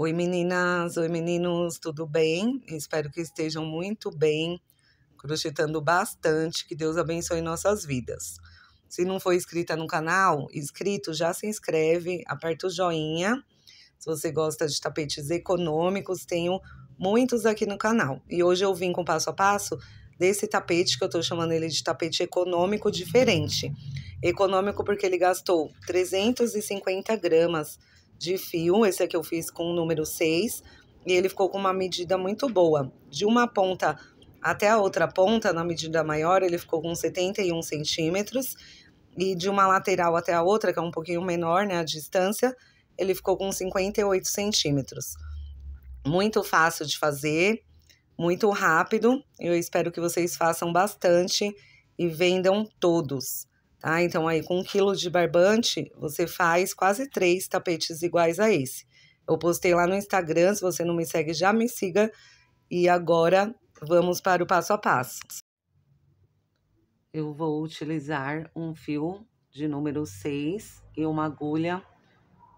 Oi meninas, oi meninos, tudo bem? Espero que estejam muito bem, crochetando bastante, que Deus abençoe nossas vidas. Se não for inscrita no canal, inscrito, já se inscreve, aperta o joinha. Se você gosta de tapetes econômicos, tenho muitos aqui no canal. E hoje eu vim com passo a passo desse tapete, que eu tô chamando ele de tapete econômico diferente. Econômico porque ele gastou 350 gramas de fio, esse aqui é eu fiz com o número 6, e ele ficou com uma medida muito boa. De uma ponta até a outra ponta, na medida maior, ele ficou com 71 centímetros, e de uma lateral até a outra, que é um pouquinho menor, né, a distância, ele ficou com 58 centímetros. Muito fácil de fazer, muito rápido, eu espero que vocês façam bastante e vendam todos. Tá? Então, aí, com um quilo de barbante, você faz quase três tapetes iguais a esse. Eu postei lá no Instagram, se você não me segue, já me siga. E agora, vamos para o passo a passo. Eu vou utilizar um fio de número 6 e uma agulha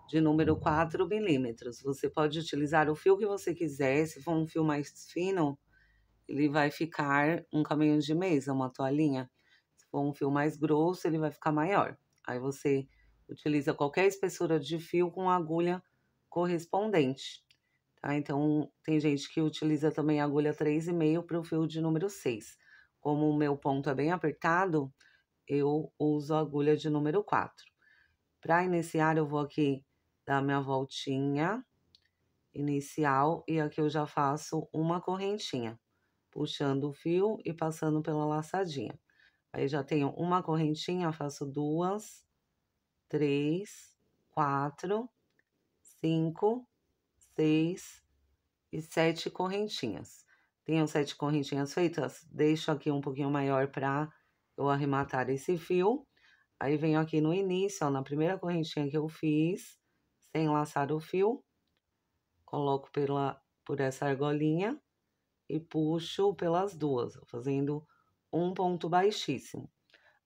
de número 4 milímetros. Você pode utilizar o fio que você quiser, se for um fio mais fino, ele vai ficar um caminho de mesa, uma toalhinha for um fio mais grosso, ele vai ficar maior. Aí você utiliza qualquer espessura de fio com agulha correspondente. Tá? Então, tem gente que utiliza também agulha 3,5 para o fio de número 6. Como o meu ponto é bem apertado, eu uso agulha de número 4. Para iniciar, eu vou aqui dar minha voltinha inicial e aqui eu já faço uma correntinha, puxando o fio e passando pela laçadinha. Aí já tenho uma correntinha, faço duas, três, quatro, cinco, seis e sete correntinhas. Tenho sete correntinhas feitas, deixo aqui um pouquinho maior para eu arrematar esse fio. Aí venho aqui no início, ó, na primeira correntinha que eu fiz, sem laçar o fio, coloco pela, por essa argolinha e puxo pelas duas, fazendo um ponto baixíssimo.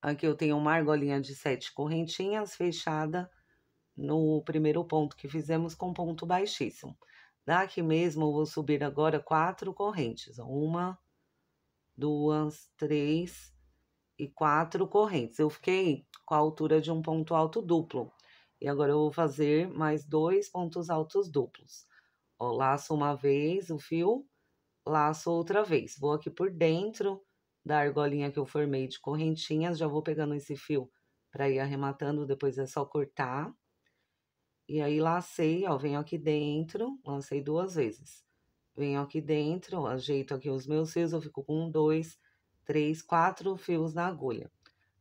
Aqui eu tenho uma argolinha de sete correntinhas fechada no primeiro ponto que fizemos com ponto baixíssimo. Daqui mesmo eu vou subir agora quatro correntes. Uma, duas, três e quatro correntes. Eu fiquei com a altura de um ponto alto duplo. E agora eu vou fazer mais dois pontos altos duplos. Ó, laço uma vez o fio, laço outra vez. Vou aqui por dentro da argolinha que eu formei de correntinhas, já vou pegando esse fio para ir arrematando, depois é só cortar. E aí, lacei, ó, venho aqui dentro, lancei duas vezes. Venho aqui dentro, ajeito aqui os meus fios, eu fico com um, dois, três, quatro fios na agulha.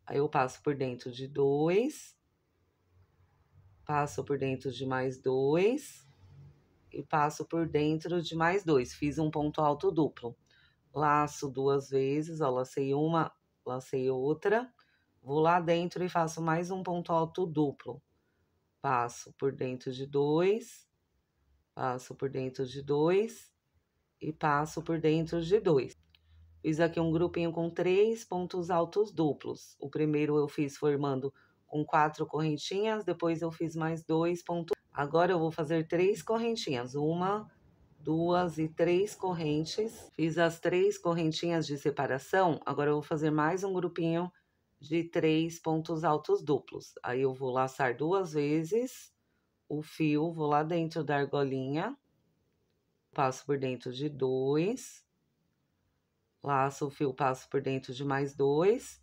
Aí, eu passo por dentro de dois, passo por dentro de mais dois, e passo por dentro de mais dois. Fiz um ponto alto duplo laço duas vezes, ó, lacei uma, lacei outra, vou lá dentro e faço mais um ponto alto duplo. Passo por dentro de dois, passo por dentro de dois e passo por dentro de dois. Fiz aqui um grupinho com três pontos altos duplos. O primeiro eu fiz formando com quatro correntinhas, depois eu fiz mais dois pontos. Agora eu vou fazer três correntinhas, uma, duas e três correntes. Fiz as três correntinhas de separação. Agora eu vou fazer mais um grupinho de três pontos altos duplos. Aí eu vou laçar duas vezes o fio, vou lá dentro da argolinha, passo por dentro de dois, laço o fio, passo por dentro de mais dois,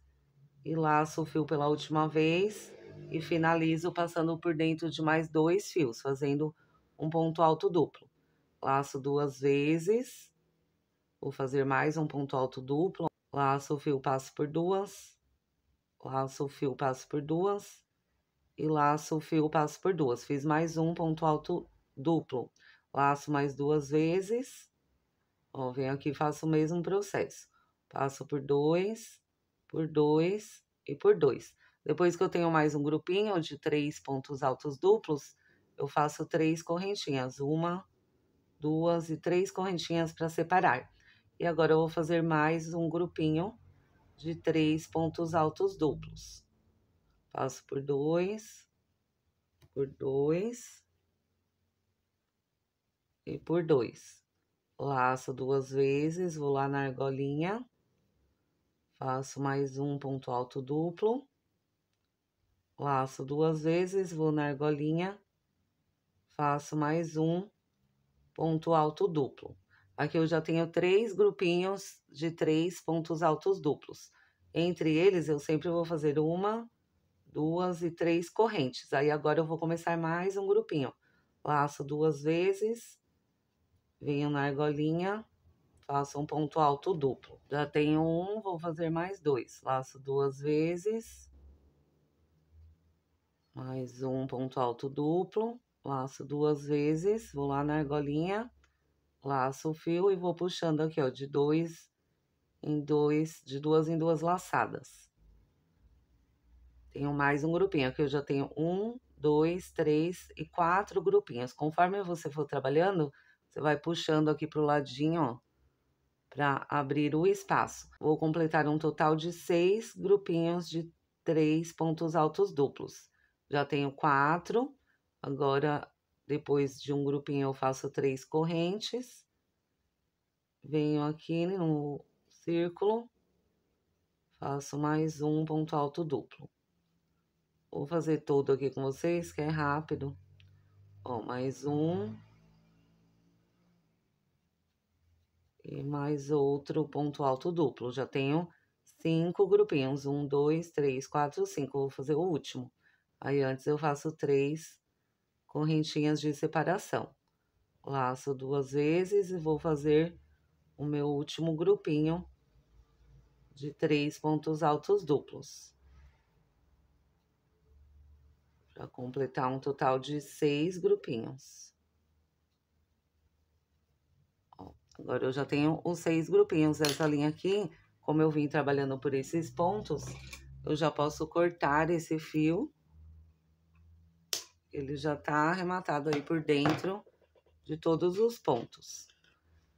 e laço o fio pela última vez, e finalizo passando por dentro de mais dois fios, fazendo um ponto alto duplo laço duas vezes, vou fazer mais um ponto alto duplo, laço o fio, passo por duas, laço o fio, passo por duas, e laço o fio, passo por duas. Fiz mais um ponto alto duplo, laço mais duas vezes, ó, venho aqui e faço o mesmo processo. Passo por dois, por dois e por dois. Depois que eu tenho mais um grupinho de três pontos altos duplos, eu faço três correntinhas. Uma, duas e três correntinhas para separar. E agora eu vou fazer mais um grupinho de três pontos altos duplos. Passo por dois, por dois e por dois. Laço duas vezes, vou lá na argolinha, faço mais um ponto alto duplo. Laço duas vezes, vou na argolinha, faço mais um ponto alto duplo. Aqui eu já tenho três grupinhos de três pontos altos duplos. Entre eles, eu sempre vou fazer uma, duas e três correntes. Aí agora eu vou começar mais um grupinho. Laço duas vezes, venho na argolinha, faço um ponto alto duplo. Já tenho um, vou fazer mais dois. Laço duas vezes, mais um ponto alto duplo laço duas vezes, vou lá na argolinha, laço o fio e vou puxando aqui, ó, de dois em dois, de duas em duas laçadas. Tenho mais um grupinho, aqui eu já tenho um, dois, três e quatro grupinhos. Conforme você for trabalhando, você vai puxando aqui pro ladinho, ó, para abrir o espaço. Vou completar um total de seis grupinhos de três pontos altos duplos. Já tenho quatro, Agora, depois de um grupinho, eu faço três correntes. Venho aqui no círculo, faço mais um ponto alto duplo. Vou fazer todo aqui com vocês, que é rápido. Ó, mais um. E mais outro ponto alto duplo. Já tenho cinco grupinhos. Um, dois, três, quatro, cinco. Vou fazer o último. Aí, antes eu faço três correntinhas de separação. Laço duas vezes e vou fazer o meu último grupinho de três pontos altos duplos. Para completar um total de seis grupinhos. agora eu já tenho os seis grupinhos. dessa linha aqui, como eu vim trabalhando por esses pontos, eu já posso cortar esse fio ele já tá arrematado aí por dentro de todos os pontos.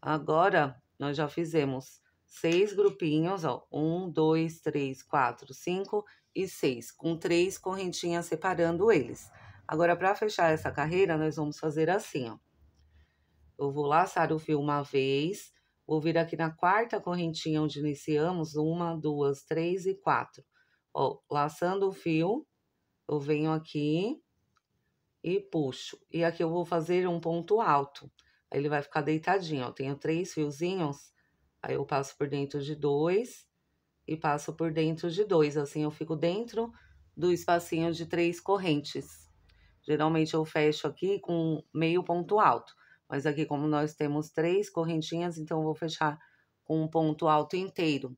Agora, nós já fizemos seis grupinhos, ó. Um, dois, três, quatro, cinco e seis, com três correntinhas separando eles. Agora, para fechar essa carreira, nós vamos fazer assim, ó. Eu vou laçar o fio uma vez, vou vir aqui na quarta correntinha onde iniciamos, uma, duas, três e quatro. Ó, laçando o fio, eu venho aqui, e puxo. E aqui eu vou fazer um ponto alto. ele vai ficar deitadinho, ó. Tenho três fiozinhos, aí eu passo por dentro de dois e passo por dentro de dois. Assim eu fico dentro do espacinho de três correntes. Geralmente eu fecho aqui com meio ponto alto, mas aqui como nós temos três correntinhas, então eu vou fechar com um ponto alto inteiro.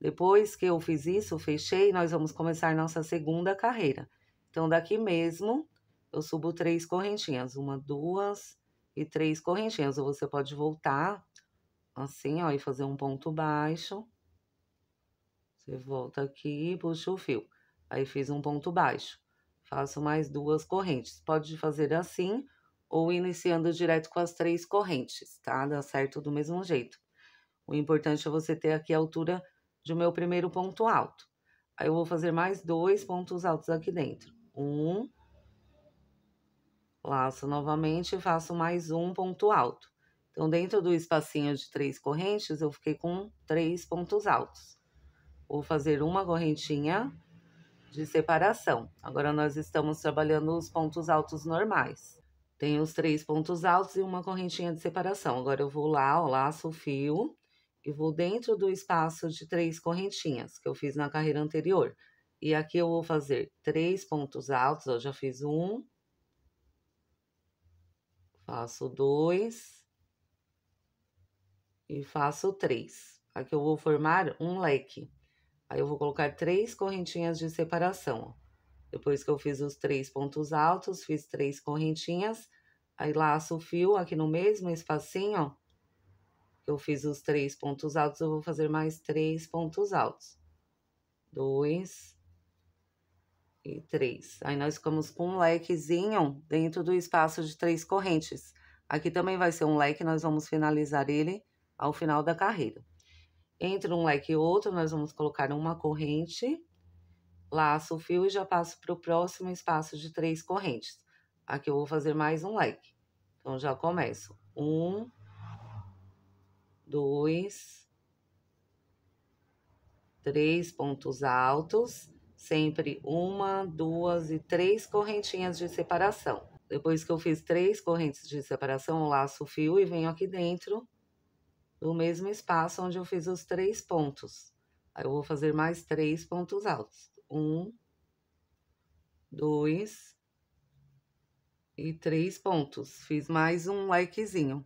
Depois que eu fiz isso, fechei, nós vamos começar nossa segunda carreira. Então, daqui mesmo, eu subo três correntinhas, uma, duas e três correntinhas. Ou você pode voltar assim, ó, e fazer um ponto baixo. Você volta aqui e puxa o fio. Aí fiz um ponto baixo. Faço mais duas correntes. Pode fazer assim ou iniciando direto com as três correntes, tá? Dá certo do mesmo jeito. O importante é você ter aqui a altura do meu primeiro ponto alto. Aí eu vou fazer mais dois pontos altos aqui dentro. Um, Laço novamente e faço mais um ponto alto. Então, dentro do espacinho de três correntes, eu fiquei com três pontos altos. Vou fazer uma correntinha de separação. Agora, nós estamos trabalhando os pontos altos normais. Tenho os três pontos altos e uma correntinha de separação. Agora, eu vou lá, ó, laço o fio e vou dentro do espaço de três correntinhas que eu fiz na carreira anterior. E aqui eu vou fazer três pontos altos, eu já fiz um, Faço dois e faço três. Aqui eu vou formar um leque. Aí eu vou colocar três correntinhas de separação. Depois que eu fiz os três pontos altos, fiz três correntinhas, aí laço o fio aqui no mesmo espacinho eu fiz os três pontos altos, eu vou fazer mais três pontos altos. Dois, e três. Aí nós ficamos com um lequezinho dentro do espaço de três correntes. Aqui também vai ser um leque, nós vamos finalizar ele ao final da carreira. Entre um leque e outro, nós vamos colocar uma corrente, laço o fio e já passo para o próximo espaço de três correntes. Aqui eu vou fazer mais um leque. Então, já começo. Um, dois, três pontos altos sempre uma, duas e três correntinhas de separação. Depois que eu fiz três correntes de separação, laço o fio e venho aqui dentro do mesmo espaço onde eu fiz os três pontos. Aí eu vou fazer mais três pontos altos. Um, dois e três pontos. Fiz mais um lequezinho.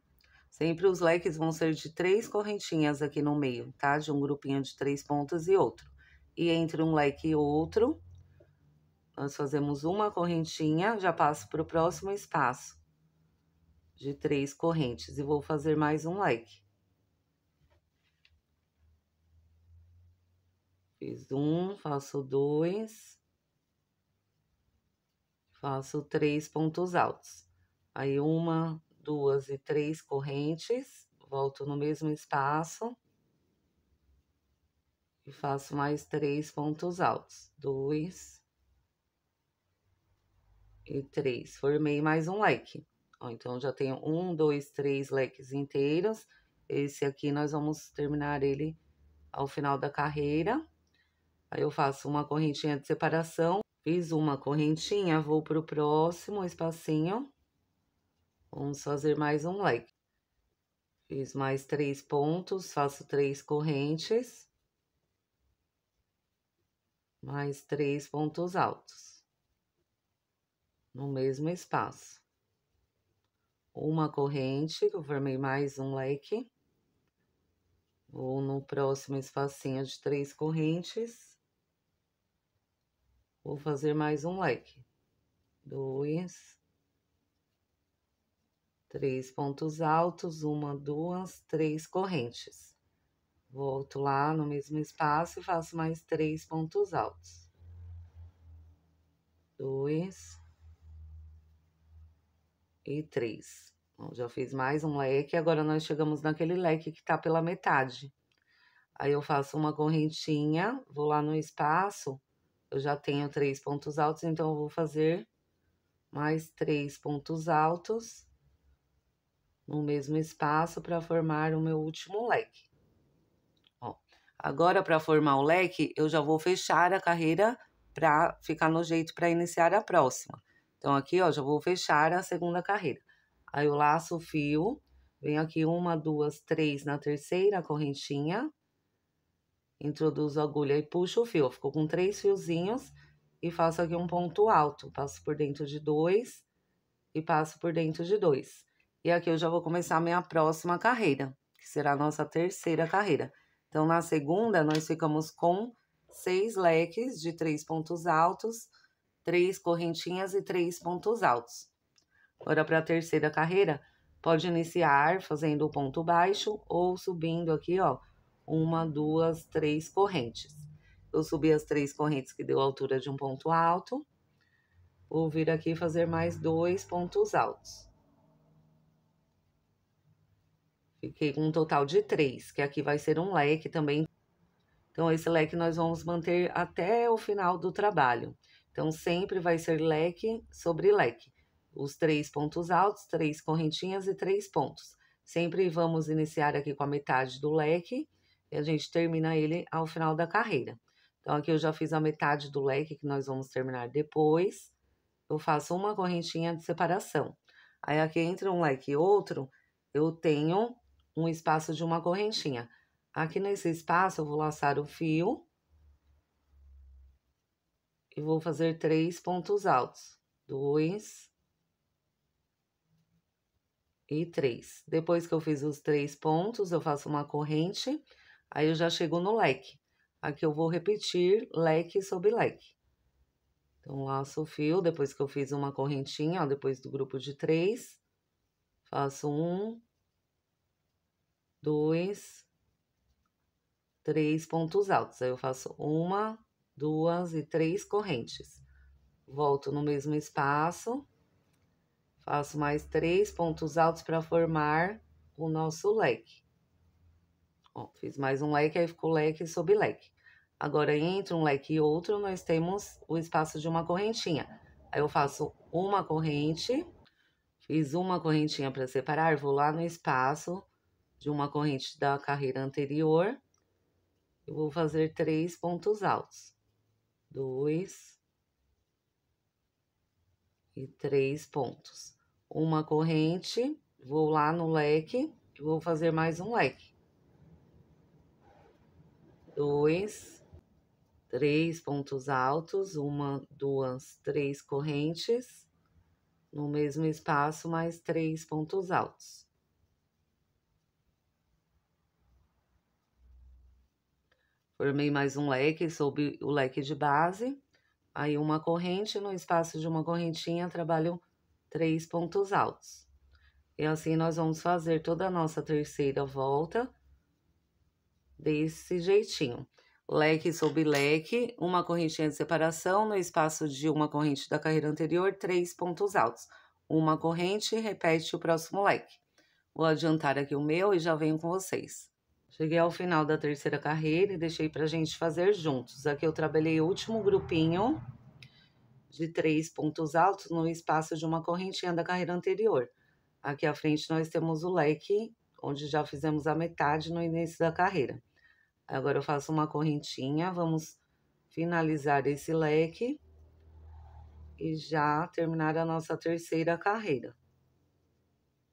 Sempre os leques vão ser de três correntinhas aqui no meio, tá? De um grupinho de três pontas e outro e entre um leque e outro, nós fazemos uma correntinha, já passo para o próximo espaço de três correntes e vou fazer mais um leque. Fiz um, faço dois, faço três pontos altos. Aí, uma, duas e três correntes, volto no mesmo espaço, e faço mais três pontos altos. Dois e três. Formei mais um leque. então, já tenho um, dois, três leques inteiros. Esse aqui nós vamos terminar ele ao final da carreira. Aí, eu faço uma correntinha de separação. Fiz uma correntinha, vou pro próximo espacinho. Vamos fazer mais um leque. Fiz mais três pontos, faço três correntes mais três pontos altos no mesmo espaço. Uma corrente, que eu formei mais um leque. Vou no próximo espacinho de três correntes. Vou fazer mais um leque. Dois. Três pontos altos, uma, duas, três correntes. Volto lá no mesmo espaço e faço mais três pontos altos. Dois. E três. Bom, já fiz mais um leque, agora nós chegamos naquele leque que tá pela metade. Aí eu faço uma correntinha, vou lá no espaço, eu já tenho três pontos altos, então eu vou fazer mais três pontos altos no mesmo espaço para formar o meu último leque. Agora, para formar o leque, eu já vou fechar a carreira para ficar no jeito para iniciar a próxima. Então, aqui, ó, já vou fechar a segunda carreira. Aí, eu laço o fio, venho aqui uma, duas, três na terceira correntinha, introduzo a agulha e puxo o fio. Ficou com três fiozinhos e faço aqui um ponto alto. Passo por dentro de dois e passo por dentro de dois. E aqui eu já vou começar a minha próxima carreira, que será a nossa terceira carreira. Então, na segunda, nós ficamos com seis leques de três pontos altos, três correntinhas e três pontos altos. Agora, para a terceira carreira, pode iniciar fazendo o ponto baixo ou subindo aqui, ó, uma, duas, três correntes. Eu subi as três correntes que deu a altura de um ponto alto. Vou vir aqui fazer mais dois pontos altos. Fiquei com um total de três, que aqui vai ser um leque também. Então, esse leque nós vamos manter até o final do trabalho. Então, sempre vai ser leque sobre leque. Os três pontos altos, três correntinhas e três pontos. Sempre vamos iniciar aqui com a metade do leque e a gente termina ele ao final da carreira. Então, aqui eu já fiz a metade do leque que nós vamos terminar depois. Eu faço uma correntinha de separação. Aí, aqui entre um leque e outro, eu tenho um espaço de uma correntinha. Aqui nesse espaço, eu vou laçar o fio e vou fazer três pontos altos. Dois e três. Depois que eu fiz os três pontos, eu faço uma corrente, aí eu já chego no leque. Aqui eu vou repetir leque sobre leque. Então, laço o fio, depois que eu fiz uma correntinha, ó, depois do grupo de três, faço um, dois, três pontos altos. Aí eu faço uma, duas e três correntes. Volto no mesmo espaço, faço mais três pontos altos para formar o nosso leque. Ó, fiz mais um leque, aí ficou leque sob leque. Agora, entre um leque e outro, nós temos o espaço de uma correntinha. Aí eu faço uma corrente, fiz uma correntinha para separar, vou lá no espaço, de uma corrente da carreira anterior, eu vou fazer três pontos altos. Dois e três pontos. Uma corrente, vou lá no leque, vou fazer mais um leque. Dois, três pontos altos, uma, duas, três correntes. No mesmo espaço, mais três pontos altos. Formei mais um leque sobre o leque de base. Aí uma corrente, no espaço de uma correntinha, trabalham três pontos altos. E assim nós vamos fazer toda a nossa terceira volta desse jeitinho. Leque sobre leque, uma correntinha de separação, no espaço de uma corrente da carreira anterior, três pontos altos. Uma corrente, repete o próximo leque. Vou adiantar aqui o meu e já venho com vocês. Cheguei ao final da terceira carreira e deixei para a gente fazer juntos. Aqui eu trabalhei o último grupinho de três pontos altos no espaço de uma correntinha da carreira anterior. Aqui à frente nós temos o leque, onde já fizemos a metade no início da carreira. Agora eu faço uma correntinha, vamos finalizar esse leque e já terminar a nossa terceira carreira.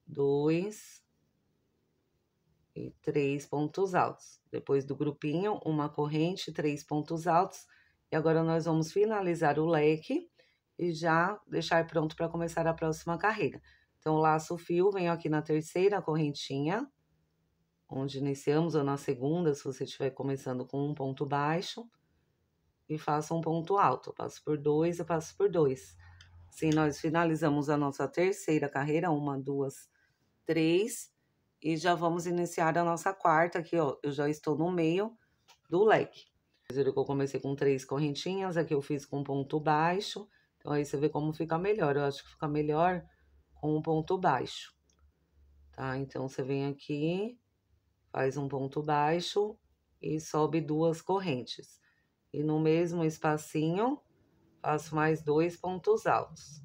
Dois, e três pontos altos. Depois do grupinho, uma corrente, três pontos altos. E agora nós vamos finalizar o leque e já deixar pronto para começar a próxima carreira. Então, laço o fio, venho aqui na terceira correntinha, onde iniciamos, ou na segunda, se você estiver começando com um ponto baixo, e faço um ponto alto. passo por dois, eu passo por dois. Assim, nós finalizamos a nossa terceira carreira, uma, duas, três e já vamos iniciar a nossa quarta aqui, ó. Eu já estou no meio do leque. Vocês viram que eu comecei com três correntinhas, aqui eu fiz com ponto baixo. Então, aí você vê como fica melhor. Eu acho que fica melhor com um ponto baixo, tá? Então, você vem aqui, faz um ponto baixo e sobe duas correntes. E no mesmo espacinho, faço mais dois pontos altos.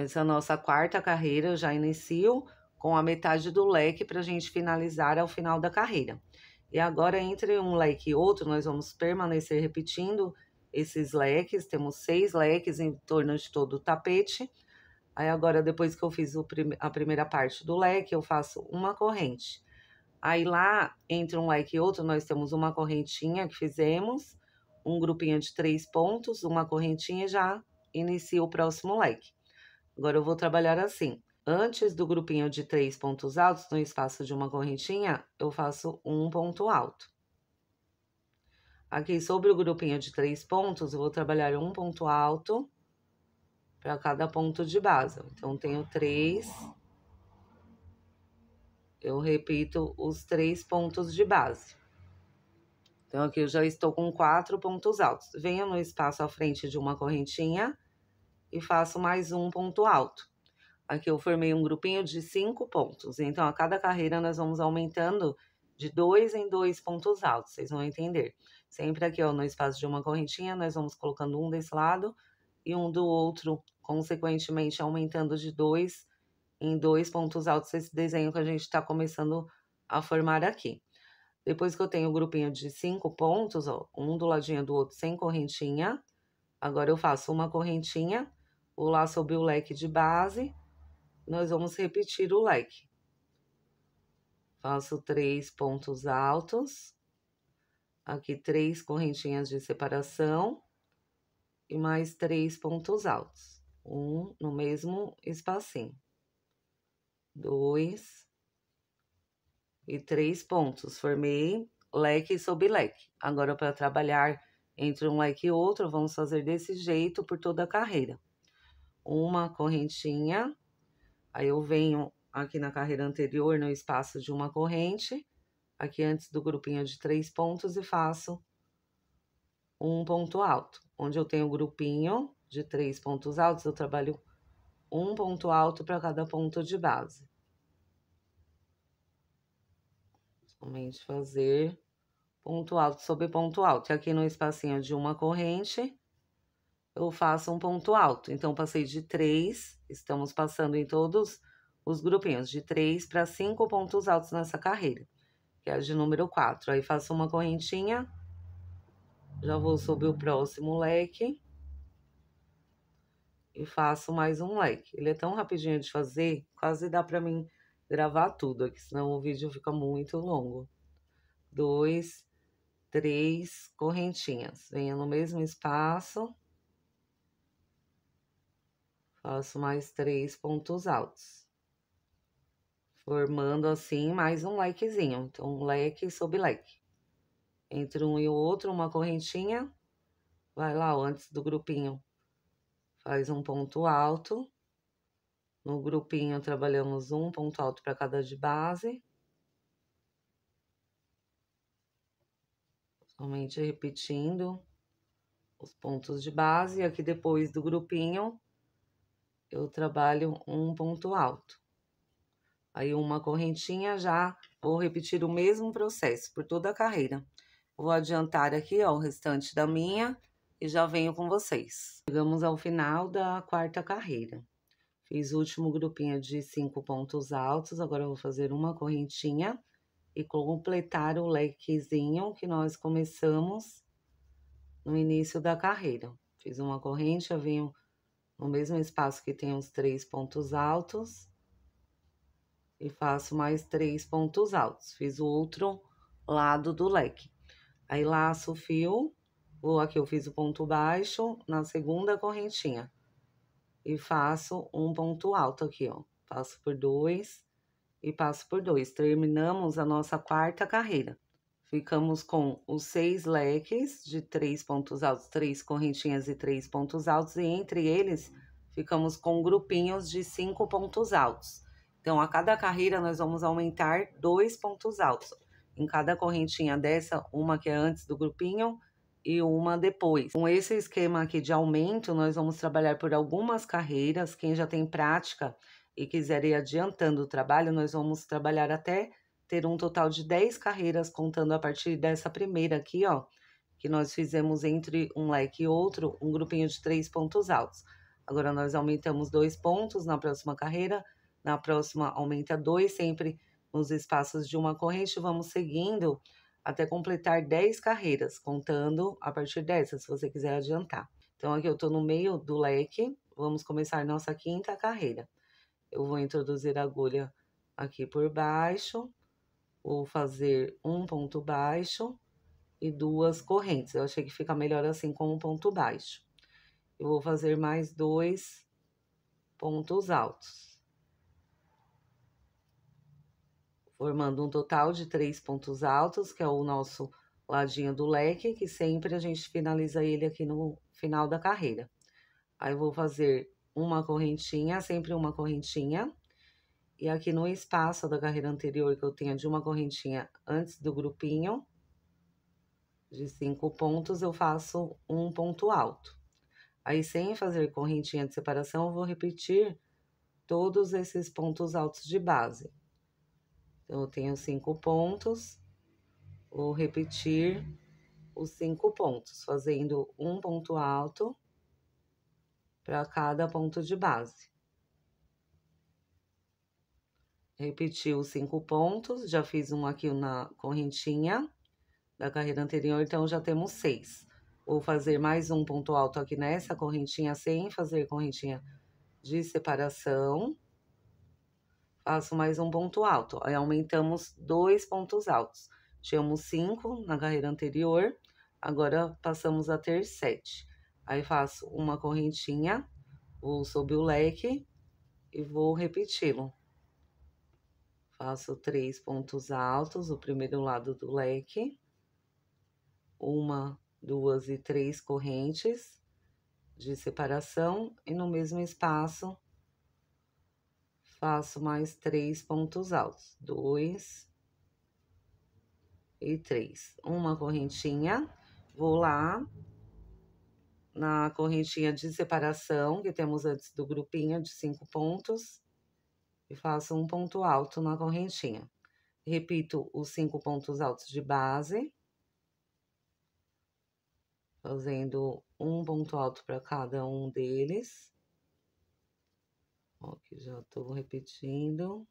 Essa nossa quarta carreira eu já inicio com a metade do leque para a gente finalizar ao final da carreira. E agora, entre um leque e outro, nós vamos permanecer repetindo esses leques, temos seis leques em torno de todo o tapete. Aí agora, depois que eu fiz prim a primeira parte do leque, eu faço uma corrente. Aí lá, entre um leque e outro, nós temos uma correntinha que fizemos, um grupinho de três pontos, uma correntinha e já inicia o próximo leque. Agora eu vou trabalhar assim. Antes do grupinho de três pontos altos, no espaço de uma correntinha, eu faço um ponto alto. Aqui sobre o grupinho de três pontos, eu vou trabalhar um ponto alto para cada ponto de base. Então, tenho três. Eu repito os três pontos de base. Então, aqui eu já estou com quatro pontos altos. Venho no espaço à frente de uma correntinha e faço mais um ponto alto. Aqui eu formei um grupinho de cinco pontos. Então, a cada carreira, nós vamos aumentando de dois em dois pontos altos. Vocês vão entender. Sempre aqui, ó, no espaço de uma correntinha, nós vamos colocando um desse lado e um do outro, consequentemente, aumentando de dois em dois pontos altos esse desenho que a gente está começando a formar aqui. Depois que eu tenho o grupinho de cinco pontos, ó, um do ladinho do outro sem correntinha, agora eu faço uma correntinha o lá sobre o leque de base, nós vamos repetir o leque. Faço três pontos altos, aqui três correntinhas de separação e mais três pontos altos, um no mesmo espacinho, dois e três pontos. Formei leque sobre leque. Agora, para trabalhar entre um leque e outro, vamos fazer desse jeito por toda a carreira uma correntinha, aí eu venho aqui na carreira anterior no espaço de uma corrente, aqui antes do grupinho de três pontos e faço um ponto alto. Onde eu tenho o grupinho de três pontos altos, eu trabalho um ponto alto para cada ponto de base. Somente fazer ponto alto sobre ponto alto. E aqui no espacinho de uma corrente, eu faço um ponto alto. Então, passei de três, estamos passando em todos os grupinhos, de três para cinco pontos altos nessa carreira, que é a de número quatro. Aí faço uma correntinha, já vou subir o próximo leque e faço mais um leque. Ele é tão rapidinho de fazer, quase dá para mim gravar tudo aqui, senão o vídeo fica muito longo. Dois, três correntinhas. Venha no mesmo espaço. Faço mais três pontos altos. Formando assim mais um lequezinho. Então, um leque sobre leque. Entre um e o outro, uma correntinha. Vai lá, ó, antes do grupinho. Faz um ponto alto. No grupinho, trabalhamos um ponto alto para cada de base. Somente repetindo os pontos de base. Aqui depois do grupinho, eu trabalho um ponto alto. Aí uma correntinha já vou repetir o mesmo processo por toda a carreira. Vou adiantar aqui, ó, o restante da minha e já venho com vocês. Chegamos ao final da quarta carreira. Fiz o último grupinho de cinco pontos altos, agora vou fazer uma correntinha e completar o lequezinho que nós começamos no início da carreira. Fiz uma corrente, eu venho no mesmo espaço que tem os três pontos altos, e faço mais três pontos altos. Fiz o outro lado do leque. Aí laço o fio, vou aqui, eu fiz o ponto baixo na segunda correntinha. E faço um ponto alto aqui, ó. Passo por dois e passo por dois. Terminamos a nossa quarta carreira. Ficamos com os seis leques de três pontos altos, três correntinhas e três pontos altos, e entre eles ficamos com grupinhos de cinco pontos altos. Então, a cada carreira, nós vamos aumentar dois pontos altos. Em cada correntinha dessa, uma que é antes do grupinho e uma depois. Com esse esquema aqui de aumento, nós vamos trabalhar por algumas carreiras. Quem já tem prática e quiser ir adiantando o trabalho, nós vamos trabalhar até ter um total de 10 carreiras, contando a partir dessa primeira aqui, ó, que nós fizemos entre um leque e outro, um grupinho de três pontos altos. Agora nós aumentamos dois pontos na próxima carreira, na próxima aumenta dois, sempre nos espaços de uma corrente, vamos seguindo até completar 10 carreiras, contando a partir dessa, se você quiser adiantar. Então aqui eu estou no meio do leque, vamos começar nossa quinta carreira. Eu vou introduzir a agulha aqui por baixo, vou fazer um ponto baixo e duas correntes. Eu achei que fica melhor assim com um ponto baixo. Eu vou fazer mais dois pontos altos. Formando um total de três pontos altos, que é o nosso ladinho do leque, que sempre a gente finaliza ele aqui no final da carreira. Aí, eu vou fazer uma correntinha, sempre uma correntinha. E aqui no espaço da carreira anterior que eu tenho de uma correntinha antes do grupinho, de cinco pontos, eu faço um ponto alto. Aí, sem fazer correntinha de separação, eu vou repetir todos esses pontos altos de base. Então, eu tenho cinco pontos, vou repetir os cinco pontos, fazendo um ponto alto para cada ponto de base repetiu os cinco pontos, já fiz um aqui na correntinha da carreira anterior, então já temos seis. Vou fazer mais um ponto alto aqui nessa correntinha sem fazer correntinha de separação. Faço mais um ponto alto, aí aumentamos dois pontos altos. Tínhamos cinco na carreira anterior, agora passamos a ter sete. Aí faço uma correntinha, vou sobre o leque e vou repeti-lo. Faço três pontos altos, o primeiro lado do leque, uma, duas e três correntes de separação, e no mesmo espaço faço mais três pontos altos, dois e três. Uma correntinha, vou lá na correntinha de separação que temos antes do grupinho de cinco pontos e faço um ponto alto na correntinha. Repito os cinco pontos altos de base, fazendo um ponto alto para cada um deles. Ó, aqui já estou repetindo.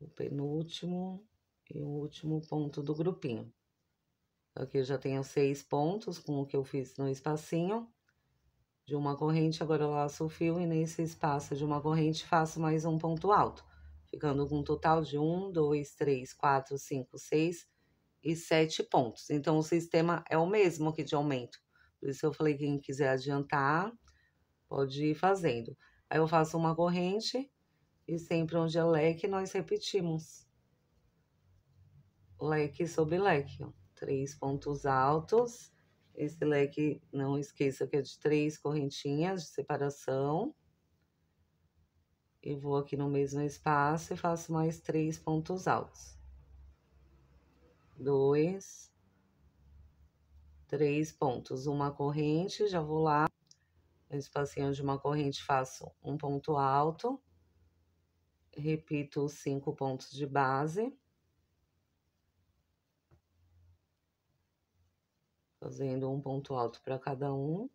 O penúltimo e o último ponto do grupinho. Aqui eu já tenho seis pontos com o que eu fiz no espacinho de uma corrente, agora eu laço o fio e nesse espaço de uma corrente faço mais um ponto alto, ficando com um total de um, dois, três, quatro, cinco, seis e sete pontos. Então, o sistema é o mesmo que de aumento. Por isso eu falei, quem quiser adiantar, pode ir fazendo. Aí eu faço uma corrente e sempre onde é leque, nós repetimos. Leque sobre leque, ó. Três pontos altos esse leque, não esqueça que é de três correntinhas de separação. E vou aqui no mesmo espaço e faço mais três pontos altos. Dois, três pontos. Uma corrente, já vou lá. No espacinho de uma corrente, faço um ponto alto. Repito os cinco pontos de base. fazendo um ponto alto para cada um.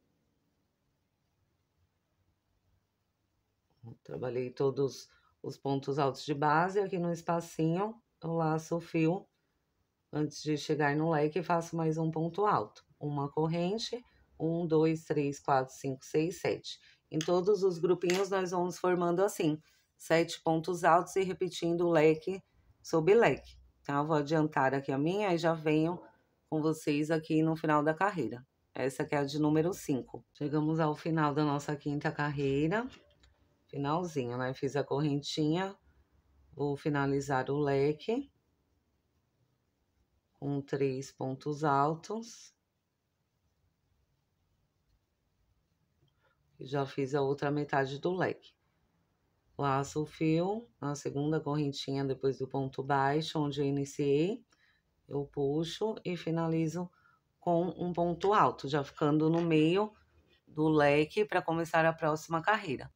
Trabalhei todos os pontos altos de base aqui no espacinho, eu laço o fio antes de chegar no leque faço mais um ponto alto. Uma corrente, um, dois, três, quatro, cinco, seis, sete. Em todos os grupinhos nós vamos formando assim, sete pontos altos e repetindo leque sobre leque. Então, eu vou adiantar aqui a minha e já venho com vocês aqui no final da carreira. Essa que é a de número 5. Chegamos ao final da nossa quinta carreira. Finalzinho, né? Fiz a correntinha. Vou finalizar o leque com três pontos altos. Já fiz a outra metade do leque. Laço o fio na segunda correntinha depois do ponto baixo, onde eu iniciei eu puxo e finalizo com um ponto alto, já ficando no meio do leque para começar a próxima carreira.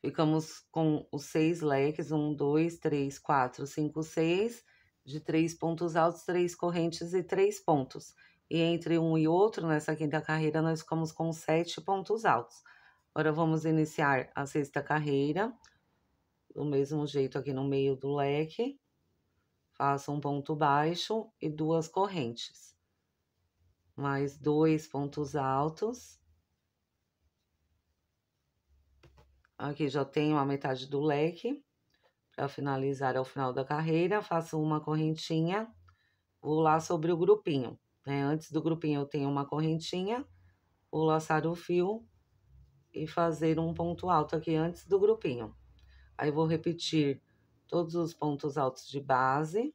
Ficamos com os seis leques, um, dois, três, quatro, cinco, seis, de três pontos altos, três correntes e três pontos. E entre um e outro, nessa quinta carreira, nós ficamos com sete pontos altos. Agora vamos iniciar a sexta carreira, do mesmo jeito aqui no meio do leque faço um ponto baixo e duas correntes, mais dois pontos altos. Aqui já tenho a metade do leque. Para finalizar ao final da carreira, faço uma correntinha, vou lá sobre o grupinho. Né? Antes do grupinho eu tenho uma correntinha, vou laçar o fio e fazer um ponto alto aqui antes do grupinho. Aí vou repetir todos os pontos altos de base,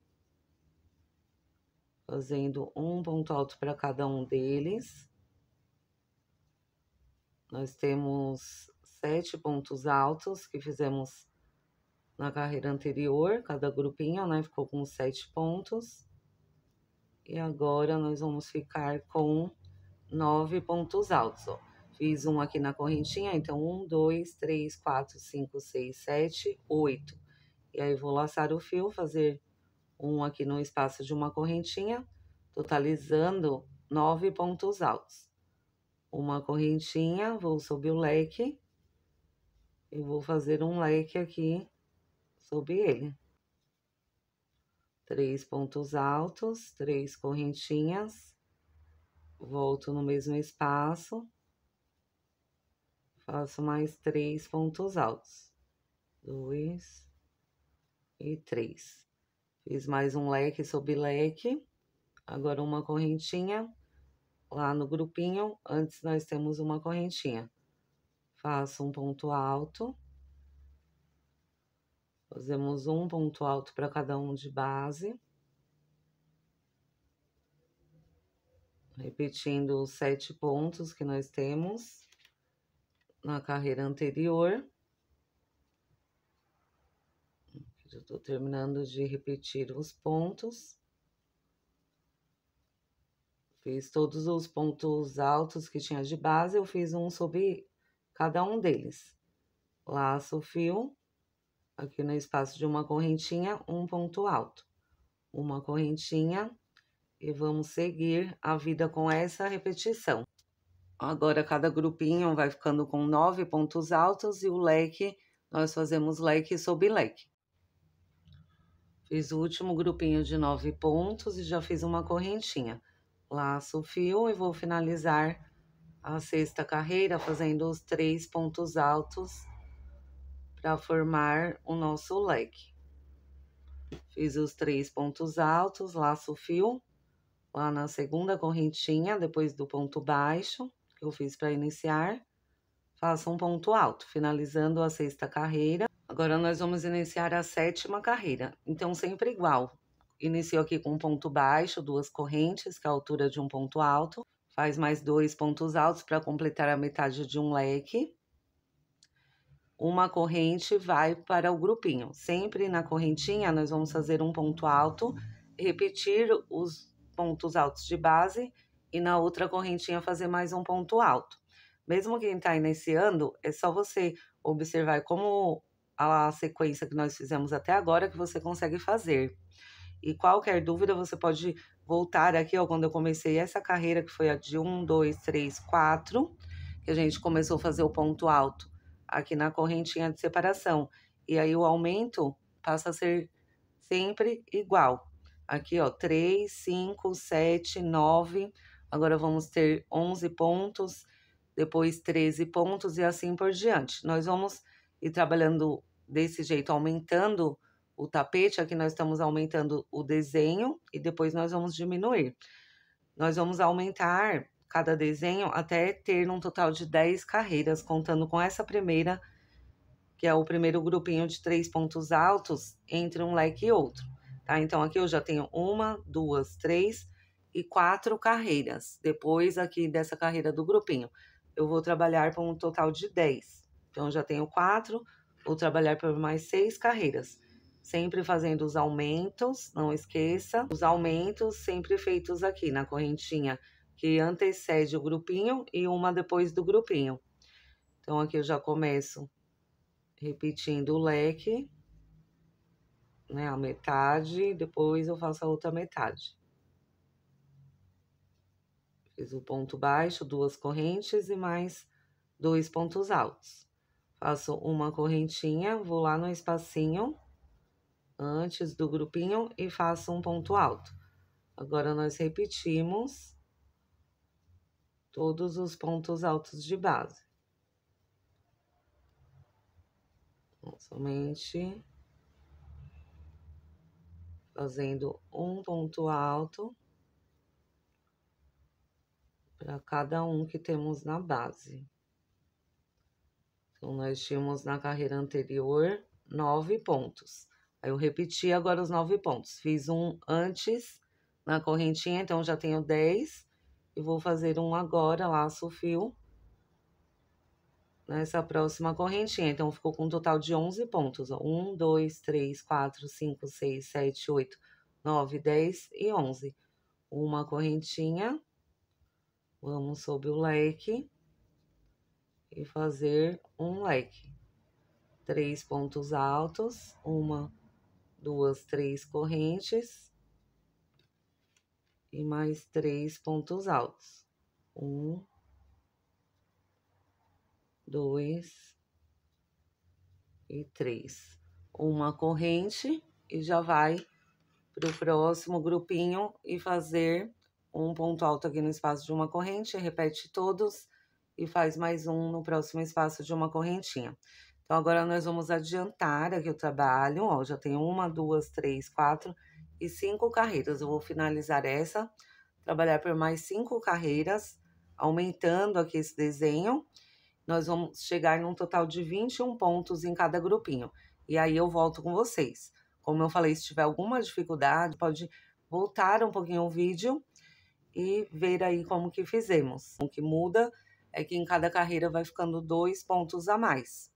fazendo um ponto alto para cada um deles. Nós temos sete pontos altos que fizemos na carreira anterior, cada grupinho, né, ficou com sete pontos. E agora nós vamos ficar com nove pontos altos, ó. Fiz um aqui na correntinha, então um, dois, três, quatro, cinco, seis, sete, oito. E aí vou laçar o fio, fazer um aqui no espaço de uma correntinha, totalizando nove pontos altos. Uma correntinha, vou subir o leque e vou fazer um leque aqui sobre ele. Três pontos altos, três correntinhas, volto no mesmo espaço, faço mais três pontos altos. Dois, e três. Fiz mais um leque sobre leque, agora uma correntinha. Lá no grupinho, antes nós temos uma correntinha. Faço um ponto alto. Fazemos um ponto alto para cada um de base. Repetindo os sete pontos que nós temos na carreira anterior. Eu estou terminando de repetir os pontos. Fiz todos os pontos altos que tinha de base, eu fiz um sobre cada um deles. Laço o fio, aqui no espaço de uma correntinha, um ponto alto. Uma correntinha e vamos seguir a vida com essa repetição. Agora, cada grupinho vai ficando com nove pontos altos e o leque, nós fazemos leque sobre leque. Fiz o último grupinho de nove pontos e já fiz uma correntinha. Laço o fio e vou finalizar a sexta carreira fazendo os três pontos altos para formar o nosso leque. Fiz os três pontos altos, laço o fio lá na segunda correntinha, depois do ponto baixo que eu fiz para iniciar, faço um ponto alto, finalizando a sexta carreira. Agora nós vamos iniciar a sétima carreira, então sempre igual. Inicio aqui com um ponto baixo, duas correntes, que é a altura de um ponto alto. Faz mais dois pontos altos para completar a metade de um leque. Uma corrente vai para o grupinho. Sempre na correntinha, nós vamos fazer um ponto alto, repetir os pontos altos de base e na outra correntinha fazer mais um ponto alto. Mesmo quem está iniciando, é só você observar como a sequência que nós fizemos até agora que você consegue fazer. E qualquer dúvida, você pode voltar aqui, ó, quando eu comecei essa carreira, que foi a de 1, 2, 3, 4, que a gente começou a fazer o ponto alto aqui na correntinha de separação. E aí o aumento passa a ser sempre igual. Aqui, ó, 3, 5, 7, 9. Agora vamos ter 11 pontos, depois 13 pontos e assim por diante. Nós vamos e trabalhando desse jeito, aumentando o tapete, aqui nós estamos aumentando o desenho e depois nós vamos diminuir. Nós vamos aumentar cada desenho até ter um total de 10 carreiras, contando com essa primeira, que é o primeiro grupinho de três pontos altos entre um leque e outro. Tá? Então, aqui eu já tenho uma, duas, três e quatro carreiras. Depois, aqui dessa carreira do grupinho, eu vou trabalhar com um total de 10. Então, já tenho quatro, vou trabalhar por mais seis carreiras. Sempre fazendo os aumentos, não esqueça, os aumentos sempre feitos aqui na correntinha que antecede o grupinho e uma depois do grupinho. Então, aqui eu já começo repetindo o leque, né, a metade, depois eu faço a outra metade. Fiz o ponto baixo, duas correntes e mais dois pontos altos. Faço uma correntinha, vou lá no espacinho antes do grupinho e faço um ponto alto. Agora, nós repetimos todos os pontos altos de base. Somente fazendo um ponto alto para cada um que temos na base. Então, nós tínhamos na carreira anterior nove pontos. Aí eu repeti agora os nove pontos. Fiz um antes na correntinha, então já tenho dez. E vou fazer um agora, laço fio, nessa próxima correntinha. Então, ficou com um total de 11 pontos. Ó. 1, 2, 3, 4, 5, 6, 7, 8, 9, 10 e 11. Uma correntinha. Vamos sobre o leque e fazer um leque. Três pontos altos, uma, duas, três correntes e mais três pontos altos. Um, dois e três. Uma corrente e já vai para o próximo grupinho e fazer um ponto alto aqui no espaço de uma corrente, repete todos e faz mais um no próximo espaço de uma correntinha. Então, agora nós vamos adiantar aqui o trabalho, ó, já tem uma, duas, três, quatro e cinco carreiras. Eu vou finalizar essa, trabalhar por mais cinco carreiras, aumentando aqui esse desenho. Nós vamos chegar num total de 21 pontos em cada grupinho. E aí eu volto com vocês. Como eu falei, se tiver alguma dificuldade, pode voltar um pouquinho o vídeo e ver aí como que fizemos, o que muda é que em cada carreira vai ficando dois pontos a mais,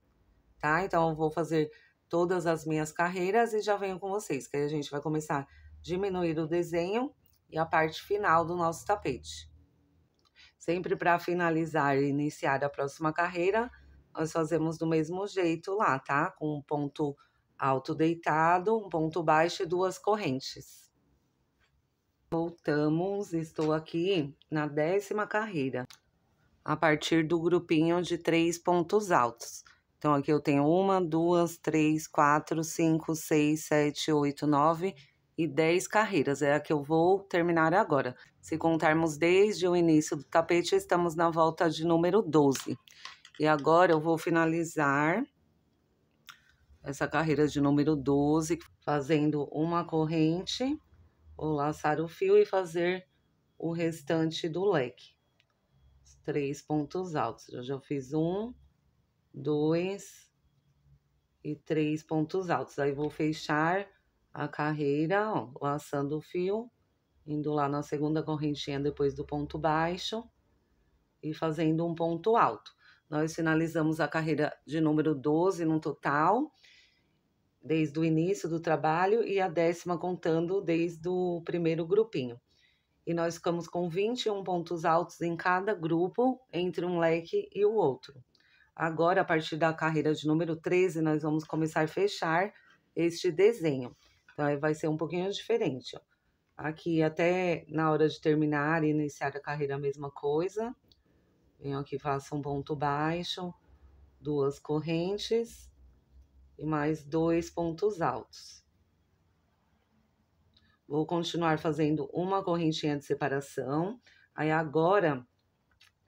tá? Então eu vou fazer todas as minhas carreiras e já venho com vocês, que aí a gente vai começar a diminuir o desenho e a parte final do nosso tapete. Sempre para finalizar e iniciar a próxima carreira, nós fazemos do mesmo jeito lá, tá? Com um ponto alto deitado, um ponto baixo e duas correntes. Voltamos, estou aqui na décima carreira a partir do grupinho de três pontos altos. Então, aqui eu tenho uma, duas, três, quatro, cinco, seis, sete, oito, nove e dez carreiras. É a que eu vou terminar agora. Se contarmos desde o início do tapete, estamos na volta de número 12. E agora eu vou finalizar essa carreira de número 12, fazendo uma corrente, vou laçar o fio e fazer o restante do leque três pontos altos. Eu já fiz um, dois e três pontos altos. Aí vou fechar a carreira, ó, laçando o fio, indo lá na segunda correntinha depois do ponto baixo e fazendo um ponto alto. Nós finalizamos a carreira de número 12 no total, desde o início do trabalho, e a décima contando desde o primeiro grupinho e nós ficamos com 21 pontos altos em cada grupo, entre um leque e o outro. Agora, a partir da carreira de número 13, nós vamos começar a fechar este desenho. Então, vai ser um pouquinho diferente. Ó. Aqui, até na hora de terminar e iniciar a carreira, a mesma coisa. Venho aqui, faço um ponto baixo, duas correntes e mais dois pontos altos. Vou continuar fazendo uma correntinha de separação. Aí, agora,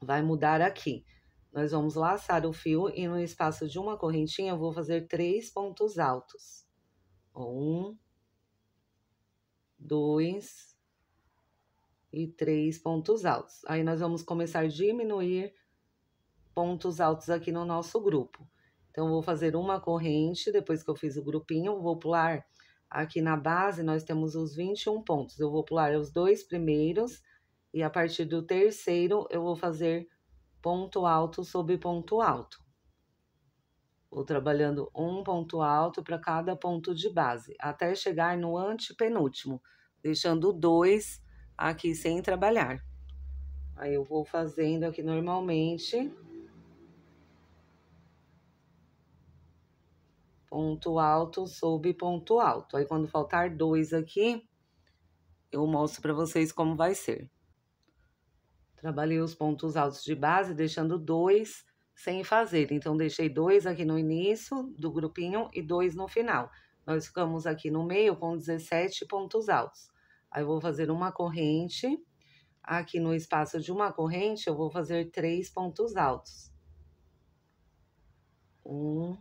vai mudar aqui. Nós vamos laçar o fio e no espaço de uma correntinha, eu vou fazer três pontos altos. Um, dois e três pontos altos. Aí, nós vamos começar a diminuir pontos altos aqui no nosso grupo. Então, vou fazer uma corrente, depois que eu fiz o grupinho, vou pular Aqui na base, nós temos os 21 pontos. Eu vou pular os dois primeiros e a partir do terceiro, eu vou fazer ponto alto sobre ponto alto. Vou trabalhando um ponto alto para cada ponto de base, até chegar no antepenúltimo, deixando dois aqui sem trabalhar. Aí eu vou fazendo aqui normalmente. ponto alto sob ponto alto. Aí, quando faltar dois aqui, eu mostro para vocês como vai ser. Trabalhei os pontos altos de base, deixando dois sem fazer. Então, deixei dois aqui no início do grupinho e dois no final. Nós ficamos aqui no meio com 17 pontos altos. Aí, eu vou fazer uma corrente. Aqui no espaço de uma corrente, eu vou fazer três pontos altos. Um,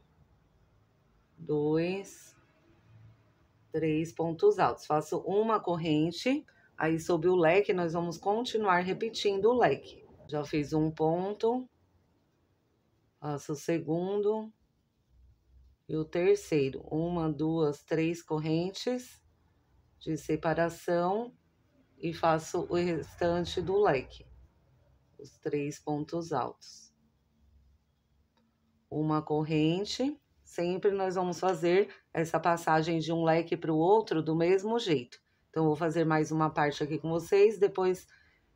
dois, três pontos altos. Faço uma corrente, aí sob o leque nós vamos continuar repetindo o leque. Já fiz um ponto, faço o segundo e o terceiro. Uma, duas, três correntes de separação e faço o restante do leque, os três pontos altos. Uma corrente sempre nós vamos fazer essa passagem de um leque para o outro do mesmo jeito. Então, vou fazer mais uma parte aqui com vocês, depois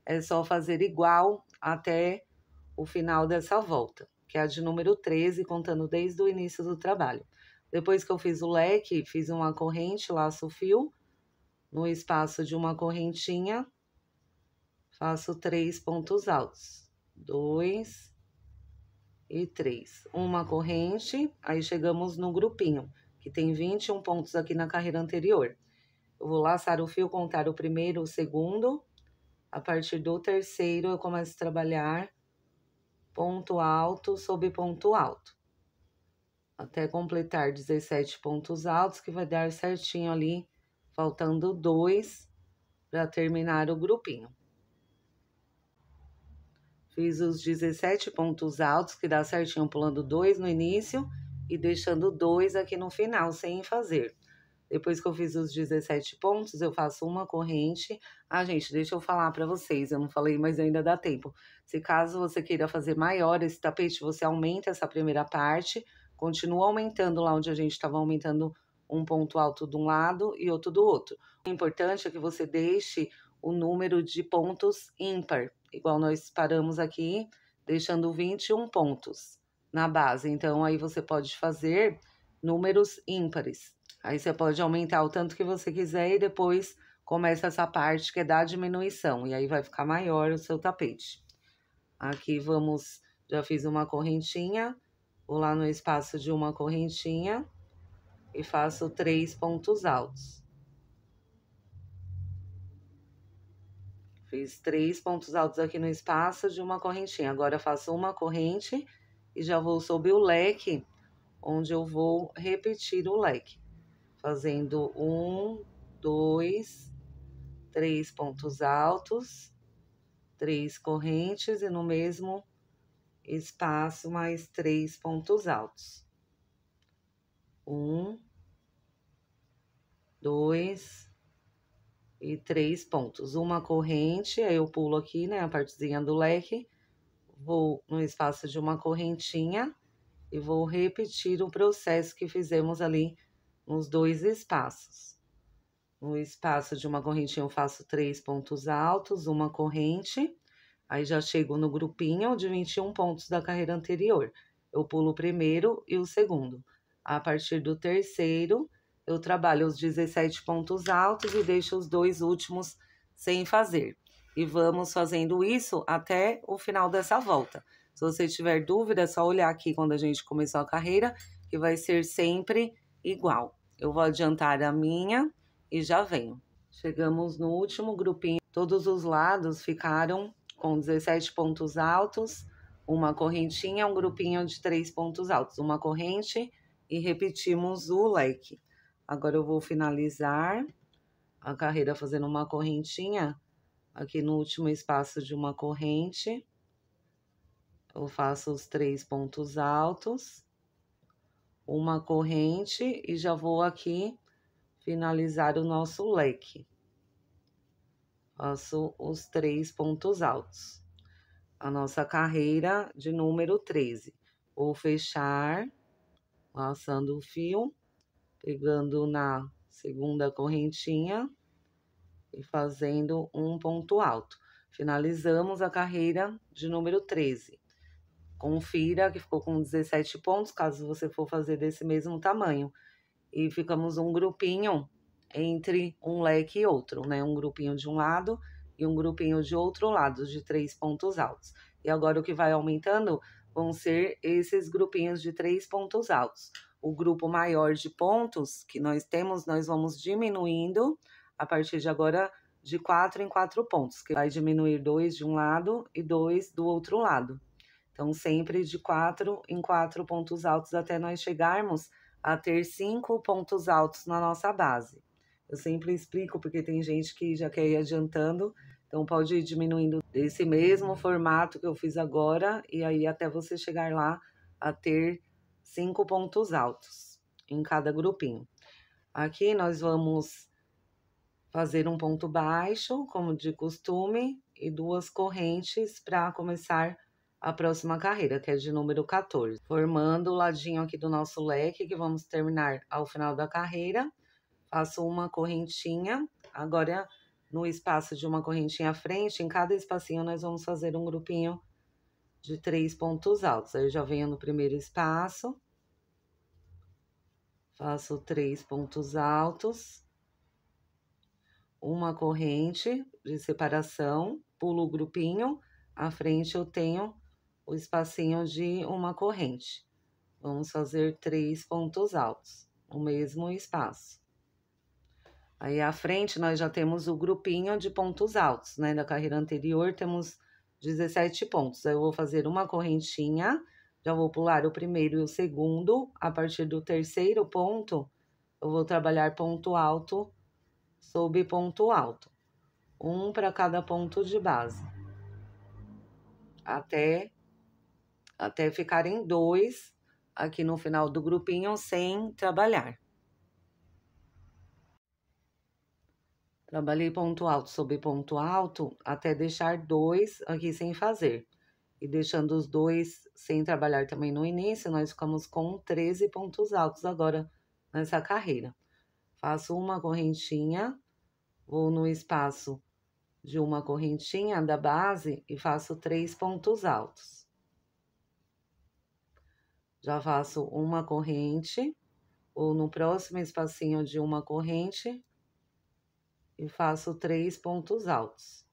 é só fazer igual até o final dessa volta, que é a de número 13, contando desde o início do trabalho. Depois que eu fiz o leque, fiz uma corrente, laço o fio, no espaço de uma correntinha, faço três pontos altos. Dois, e 3. Uma corrente, aí chegamos no grupinho, que tem 21 pontos aqui na carreira anterior. Eu vou laçar o fio, contar o primeiro, o segundo. A partir do terceiro, eu começo a trabalhar ponto alto sobre ponto alto. Até completar 17 pontos altos, que vai dar certinho ali, faltando dois para terminar o grupinho. Fiz os 17 pontos altos, que dá certinho pulando dois no início e deixando dois aqui no final, sem fazer. Depois que eu fiz os 17 pontos, eu faço uma corrente. Ah, gente, deixa eu falar para vocês, eu não falei, mas ainda dá tempo. Se caso você queira fazer maior esse tapete, você aumenta essa primeira parte, continua aumentando lá onde a gente estava aumentando um ponto alto de um lado e outro do outro. O importante é que você deixe o número de pontos ímpar, igual nós paramos aqui, deixando 21 pontos na base. Então, aí você pode fazer números ímpares. Aí você pode aumentar o tanto que você quiser e depois começa essa parte que é da diminuição. E aí vai ficar maior o seu tapete. Aqui vamos, já fiz uma correntinha, vou lá no espaço de uma correntinha e faço três pontos altos. Fiz três pontos altos aqui no espaço de uma correntinha. Agora faço uma corrente e já vou subir o leque, onde eu vou repetir o leque. Fazendo um, dois, três pontos altos, três correntes e no mesmo espaço mais três pontos altos. Um, dois, e três pontos. Uma corrente, aí eu pulo aqui, né, a partezinha do leque, vou no espaço de uma correntinha e vou repetir o processo que fizemos ali nos dois espaços. No espaço de uma correntinha eu faço três pontos altos, uma corrente, aí já chego no grupinho de 21 pontos da carreira anterior. Eu pulo o primeiro e o segundo. A partir do terceiro, eu trabalho os 17 pontos altos e deixo os dois últimos sem fazer. E vamos fazendo isso até o final dessa volta. Se você tiver dúvida, é só olhar aqui quando a gente começou a carreira, que vai ser sempre igual. Eu vou adiantar a minha e já venho. Chegamos no último grupinho. Todos os lados ficaram com 17 pontos altos, uma correntinha, um grupinho de três pontos altos, uma corrente e repetimos o leque. Agora eu vou finalizar a carreira fazendo uma correntinha aqui no último espaço de uma corrente. Eu faço os três pontos altos, uma corrente e já vou aqui finalizar o nosso leque. Faço os três pontos altos. A nossa carreira de número 13. Vou fechar, passando o fio pegando na segunda correntinha e fazendo um ponto alto. Finalizamos a carreira de número 13. Confira que ficou com 17 pontos, caso você for fazer desse mesmo tamanho. E ficamos um grupinho entre um leque e outro, né? Um grupinho de um lado e um grupinho de outro lado, de três pontos altos. E agora o que vai aumentando vão ser esses grupinhos de três pontos altos o grupo maior de pontos que nós temos, nós vamos diminuindo a partir de agora de quatro em quatro pontos, que vai diminuir dois de um lado e dois do outro lado. Então, sempre de quatro em quatro pontos altos até nós chegarmos a ter cinco pontos altos na nossa base. Eu sempre explico porque tem gente que já quer ir adiantando, então pode ir diminuindo desse mesmo formato que eu fiz agora e aí até você chegar lá a ter cinco pontos altos em cada grupinho. Aqui nós vamos fazer um ponto baixo, como de costume, e duas correntes para começar a próxima carreira, que é de número 14, formando o ladinho aqui do nosso leque, que vamos terminar ao final da carreira. Faço uma correntinha, agora no espaço de uma correntinha à frente, em cada espacinho nós vamos fazer um grupinho de três pontos altos. Aí eu já venho no primeiro espaço, faço três pontos altos, uma corrente de separação, pulo o grupinho, à frente eu tenho o espacinho de uma corrente. Vamos fazer três pontos altos, o mesmo espaço. Aí à frente nós já temos o grupinho de pontos altos, né? Da carreira anterior temos 17 pontos. Eu vou fazer uma correntinha, já vou pular o primeiro e o segundo. A partir do terceiro ponto, eu vou trabalhar ponto alto sob ponto alto. Um para cada ponto de base. Até, até ficarem dois aqui no final do grupinho sem trabalhar. Trabalhei ponto alto sobre ponto alto até deixar dois aqui sem fazer. E deixando os dois sem trabalhar também no início, nós ficamos com 13 pontos altos agora nessa carreira. Faço uma correntinha, vou no espaço de uma correntinha da base e faço três pontos altos. Já faço uma corrente, ou no próximo espacinho de uma corrente, e faço três pontos altos.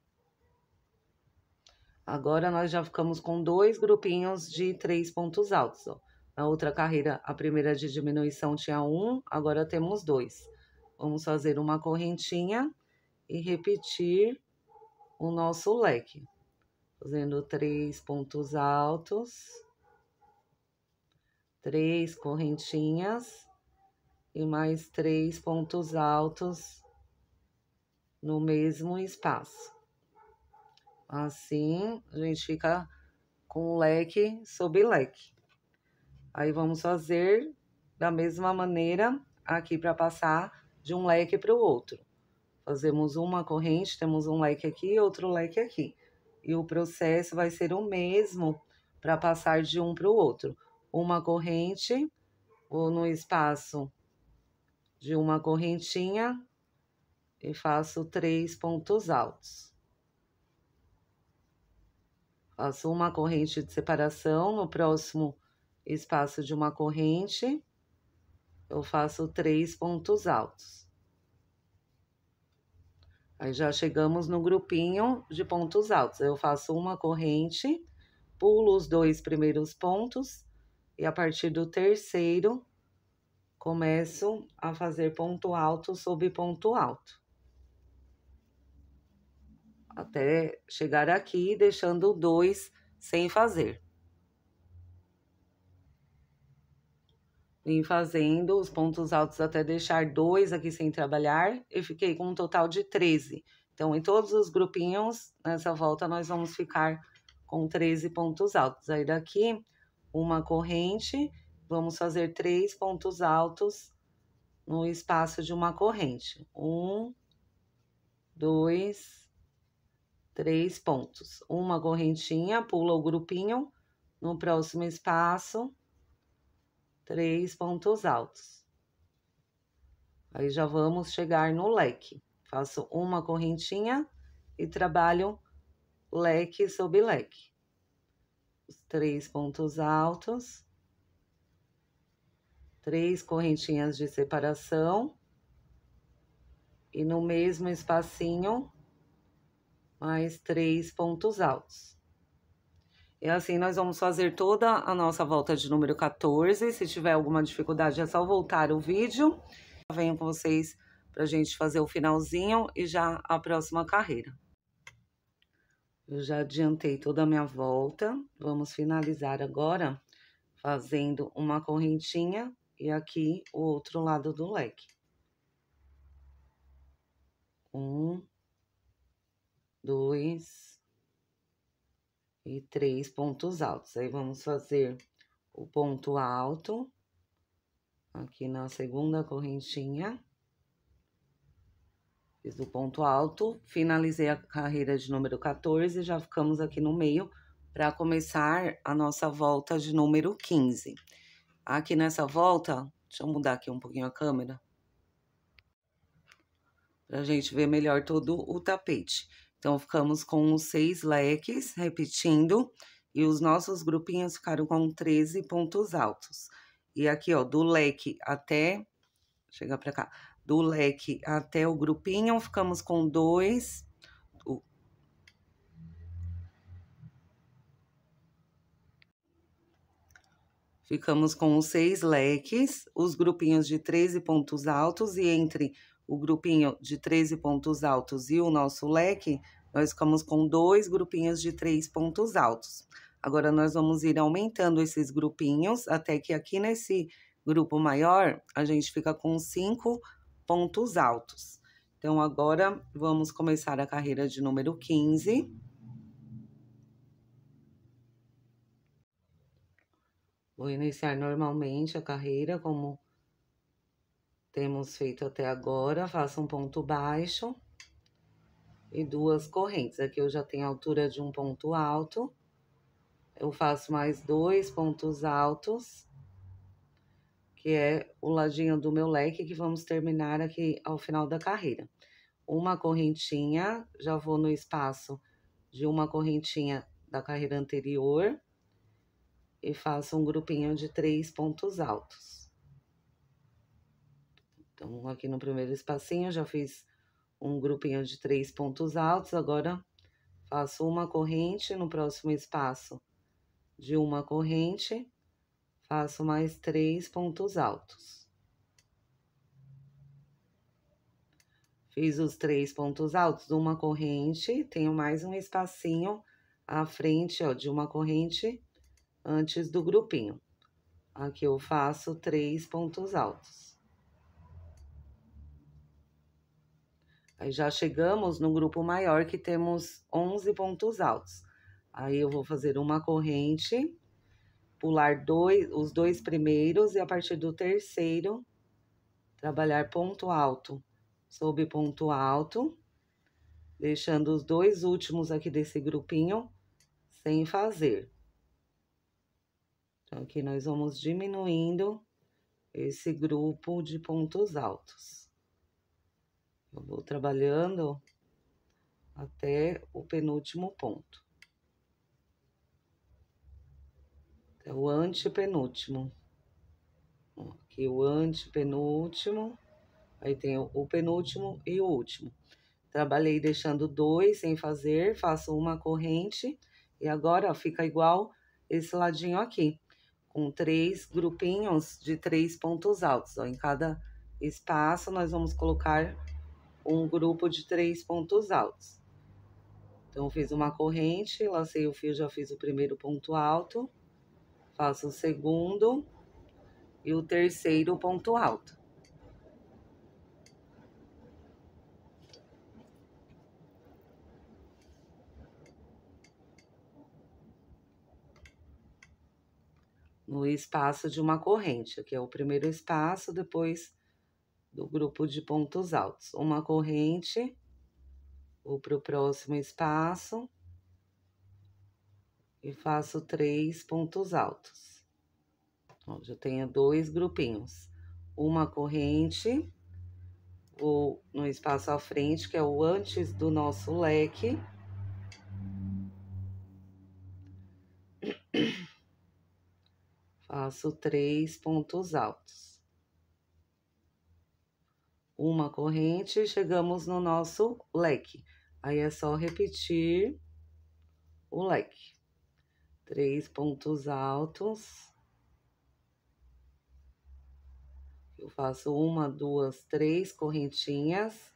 Agora, nós já ficamos com dois grupinhos de três pontos altos. Ó. Na outra carreira, a primeira de diminuição tinha um, agora temos dois. Vamos fazer uma correntinha e repetir o nosso leque. Fazendo três pontos altos, três correntinhas e mais três pontos altos no mesmo espaço. Assim, a gente fica com leque sobre leque. Aí, vamos fazer da mesma maneira aqui para passar de um leque para o outro. Fazemos uma corrente, temos um leque aqui e outro leque aqui. E o processo vai ser o mesmo para passar de um para o outro. Uma corrente, ou no espaço de uma correntinha, e faço três pontos altos. Faço uma corrente de separação no próximo espaço de uma corrente, eu faço três pontos altos. Aí já chegamos no grupinho de pontos altos. Eu faço uma corrente, pulo os dois primeiros pontos e a partir do terceiro começo a fazer ponto alto sobre ponto alto até chegar aqui, deixando dois sem fazer. Vim fazendo os pontos altos até deixar dois aqui sem trabalhar e fiquei com um total de 13. Então, em todos os grupinhos, nessa volta, nós vamos ficar com 13 pontos altos. Aí daqui, uma corrente, vamos fazer três pontos altos no espaço de uma corrente. Um, dois, três pontos. Uma correntinha, pula o grupinho, no próximo espaço, três pontos altos. Aí já vamos chegar no leque. Faço uma correntinha e trabalho leque sobre leque. Os três pontos altos, três correntinhas de separação, e no mesmo espacinho, mais três pontos altos. E é assim, nós vamos fazer toda a nossa volta de número 14. Se tiver alguma dificuldade, é só voltar o vídeo. Eu venho com vocês para a gente fazer o finalzinho e já a próxima carreira. Eu já adiantei toda a minha volta. Vamos finalizar agora fazendo uma correntinha e aqui o outro lado do leque. Um, dois e três pontos altos. Aí, vamos fazer o ponto alto aqui na segunda correntinha. Fiz o ponto alto, finalizei a carreira de número 14, já ficamos aqui no meio para começar a nossa volta de número 15. Aqui nessa volta, deixa eu mudar aqui um pouquinho a câmera, pra gente ver melhor todo o tapete. Então, ficamos com os seis leques, repetindo, e os nossos grupinhos ficaram com 13 pontos altos. E aqui, ó, do leque até. Chega pra cá. Do leque até o grupinho, ficamos com dois. ficamos com os seis leques, os grupinhos de 13 pontos altos, e entre o grupinho de 13 pontos altos e o nosso leque, nós ficamos com dois grupinhos de três pontos altos. Agora, nós vamos ir aumentando esses grupinhos até que aqui nesse grupo maior, a gente fica com cinco pontos altos. Então, agora, vamos começar a carreira de número 15. Vou iniciar normalmente a carreira como temos feito até agora, faça um ponto baixo e duas correntes. Aqui eu já tenho a altura de um ponto alto, eu faço mais dois pontos altos, que é o ladinho do meu leque, que vamos terminar aqui ao final da carreira. Uma correntinha, já vou no espaço de uma correntinha da carreira anterior e faço um grupinho de três pontos altos. Então, aqui no primeiro espacinho, já fiz um grupinho de três pontos altos. Agora, faço uma corrente no próximo espaço de uma corrente, faço mais três pontos altos. Fiz os três pontos altos de uma corrente, tenho mais um espacinho à frente, ó, de uma corrente antes do grupinho. Aqui eu faço três pontos altos. já chegamos no grupo maior que temos 11 pontos altos. Aí eu vou fazer uma corrente, pular dois, os dois primeiros e a partir do terceiro trabalhar ponto alto sobre ponto alto, deixando os dois últimos aqui desse grupinho sem fazer. Então aqui nós vamos diminuindo esse grupo de pontos altos. Eu vou trabalhando até o penúltimo ponto. É o antepenúltimo. Aqui o antepenúltimo, aí tem o penúltimo e o último. Trabalhei deixando dois sem fazer, faço uma corrente e agora fica igual esse ladinho aqui, com três grupinhos de três pontos altos. Ó. Em cada espaço nós vamos colocar um grupo de três pontos altos. Então, fiz uma corrente, lancei o fio, já fiz o primeiro ponto alto, faço o segundo e o terceiro ponto alto. No espaço de uma corrente, que é o primeiro espaço, depois do grupo de pontos altos. Uma corrente, vou para o próximo espaço e faço três pontos altos. já tenho dois grupinhos. Uma corrente, vou no espaço à frente, que é o antes do nosso leque. Faço três pontos altos uma corrente, chegamos no nosso leque. Aí é só repetir o leque. Três pontos altos. Eu faço uma, duas, três correntinhas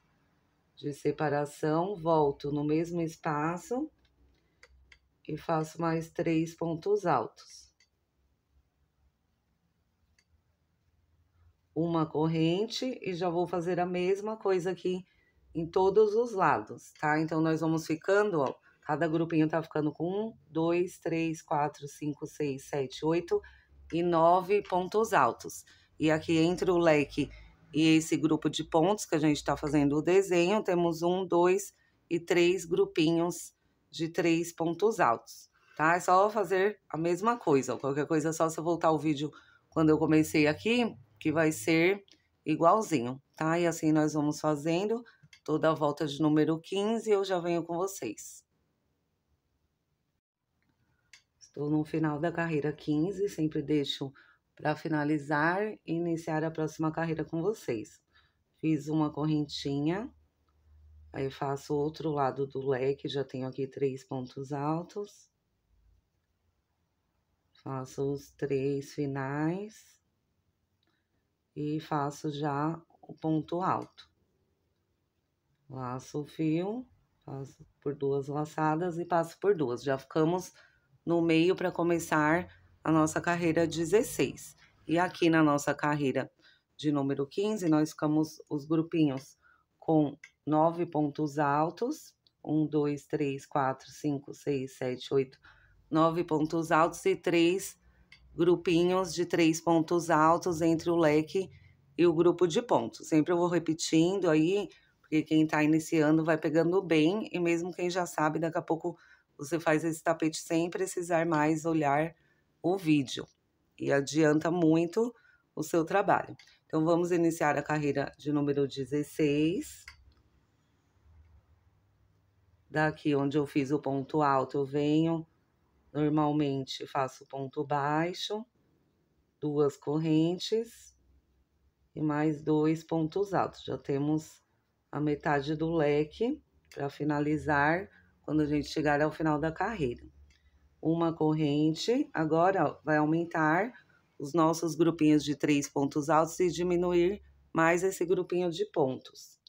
de separação, volto no mesmo espaço e faço mais três pontos altos. uma corrente e já vou fazer a mesma coisa aqui em todos os lados, tá? Então, nós vamos ficando, ó, cada grupinho tá ficando com um, dois, três, quatro, cinco, seis, sete, oito e nove pontos altos. E aqui entre o leque e esse grupo de pontos que a gente tá fazendo o desenho, temos um, dois e três grupinhos de três pontos altos, tá? É só fazer a mesma coisa, ó. qualquer coisa é só você voltar o vídeo quando eu comecei aqui que vai ser igualzinho, tá? E assim nós vamos fazendo toda a volta de número 15, eu já venho com vocês. Estou no final da carreira 15, sempre deixo para finalizar e iniciar a próxima carreira com vocês. Fiz uma correntinha, aí faço outro lado do leque, já tenho aqui três pontos altos. Faço os três finais e faço já o ponto alto. Laço o fio, passo por duas laçadas e passo por duas. Já ficamos no meio para começar a nossa carreira 16. E aqui na nossa carreira de número 15, nós ficamos os grupinhos com nove pontos altos. Um, dois, três, quatro, cinco, seis, sete, oito, nove pontos altos e três grupinhos de três pontos altos entre o leque e o grupo de pontos. Sempre eu vou repetindo aí, porque quem está iniciando vai pegando bem, e mesmo quem já sabe, daqui a pouco você faz esse tapete sem precisar mais olhar o vídeo. E adianta muito o seu trabalho. Então, vamos iniciar a carreira de número 16. Daqui onde eu fiz o ponto alto, eu venho Normalmente faço ponto baixo, duas correntes e mais dois pontos altos. Já temos a metade do leque para finalizar quando a gente chegar ao final da carreira. Uma corrente, agora vai aumentar os nossos grupinhos de três pontos altos e diminuir mais esse grupinho de pontos.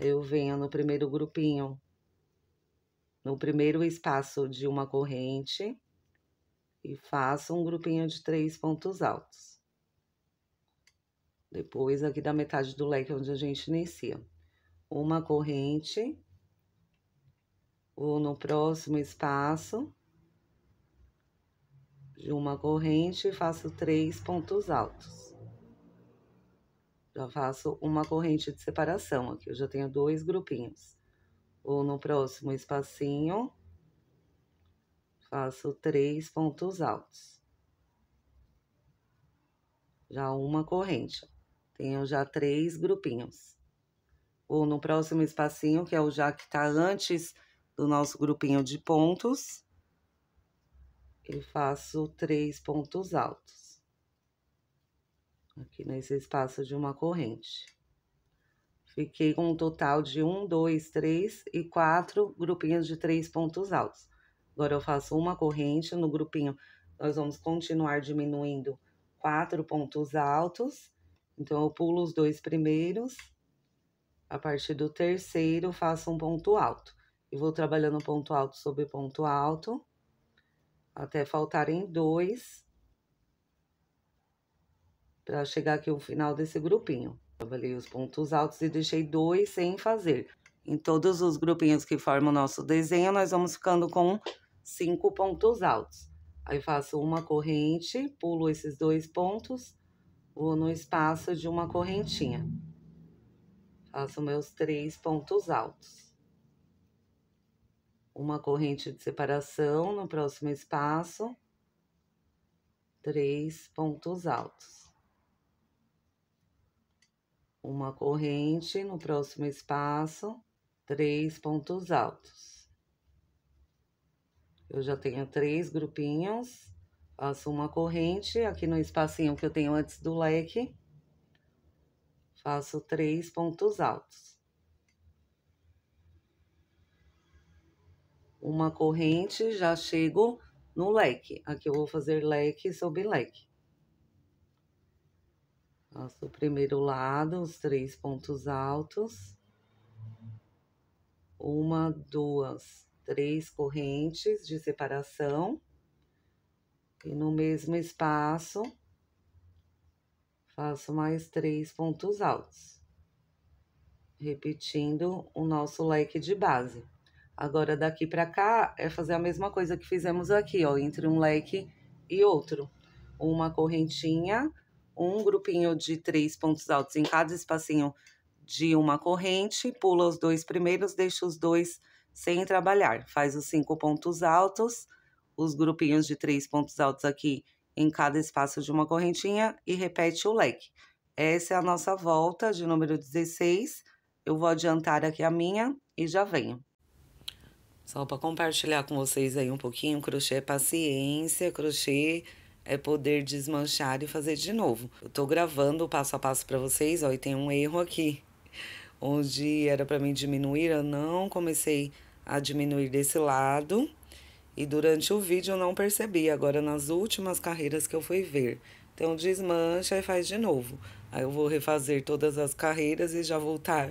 Eu venho no primeiro grupinho no primeiro espaço de uma corrente e faço um grupinho de três pontos altos. Depois, aqui da metade do leque, onde a gente inicia. Uma corrente, ou no próximo espaço de uma corrente, faço três pontos altos. Já faço uma corrente de separação aqui, eu já tenho dois grupinhos ou no próximo espacinho, faço três pontos altos. Já uma corrente. Tenho já três grupinhos. Ou no próximo espacinho, que é o já que tá antes do nosso grupinho de pontos, eu faço três pontos altos. Aqui nesse espaço de uma corrente. Fiquei com um total de um, dois, três e quatro grupinhos de três pontos altos. Agora eu faço uma corrente no grupinho. Nós vamos continuar diminuindo quatro pontos altos. Então, eu pulo os dois primeiros. A partir do terceiro, faço um ponto alto. E vou trabalhando ponto alto sobre ponto alto. Até faltarem dois. Para chegar aqui no final desse grupinho. Trabalhei os pontos altos e deixei dois sem fazer. Em todos os grupinhos que formam o nosso desenho, nós vamos ficando com cinco pontos altos. Aí faço uma corrente, pulo esses dois pontos, vou no espaço de uma correntinha. Faço meus três pontos altos. Uma corrente de separação no próximo espaço, três pontos altos uma corrente no próximo espaço, três pontos altos. Eu já tenho três grupinhos, faço uma corrente aqui no espacinho que eu tenho antes do leque, faço três pontos altos. Uma corrente, já chego no leque. Aqui eu vou fazer leque sobre leque. Faço o primeiro lado, os três pontos altos. Uma, duas, três correntes de separação. E no mesmo espaço, faço mais três pontos altos. Repetindo o nosso leque de base. Agora, daqui para cá, é fazer a mesma coisa que fizemos aqui, ó, entre um leque e outro. Uma correntinha um grupinho de três pontos altos em cada espacinho de uma corrente, pula os dois primeiros, deixa os dois sem trabalhar, faz os cinco pontos altos, os grupinhos de três pontos altos aqui em cada espaço de uma correntinha e repete o leque. Essa é a nossa volta de número 16. Eu vou adiantar aqui a minha e já venho. Só para compartilhar com vocês aí um pouquinho, crochê é paciência, crochê é poder desmanchar e fazer de novo. Eu tô gravando o passo a passo para vocês, ó, e tem um erro aqui. Onde era para mim diminuir, eu não comecei a diminuir desse lado. E durante o vídeo eu não percebi, agora nas últimas carreiras que eu fui ver. Então desmancha e faz de novo. Aí eu vou refazer todas as carreiras e já voltar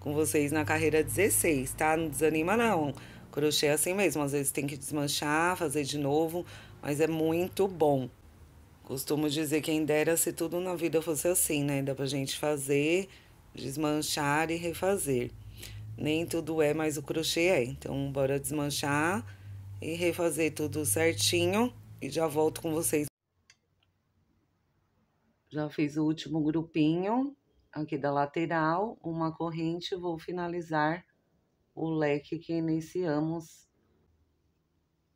com vocês na carreira 16, tá? Não desanima não. Crochê é assim mesmo, às vezes tem que desmanchar, fazer de novo, mas é muito bom. Costumo dizer que quem dera se tudo na vida fosse assim, né? Dá pra gente fazer, desmanchar e refazer. Nem tudo é, mas o crochê é. Então, bora desmanchar e refazer tudo certinho e já volto com vocês. Já fiz o último grupinho aqui da lateral, uma corrente, vou finalizar o leque que iniciamos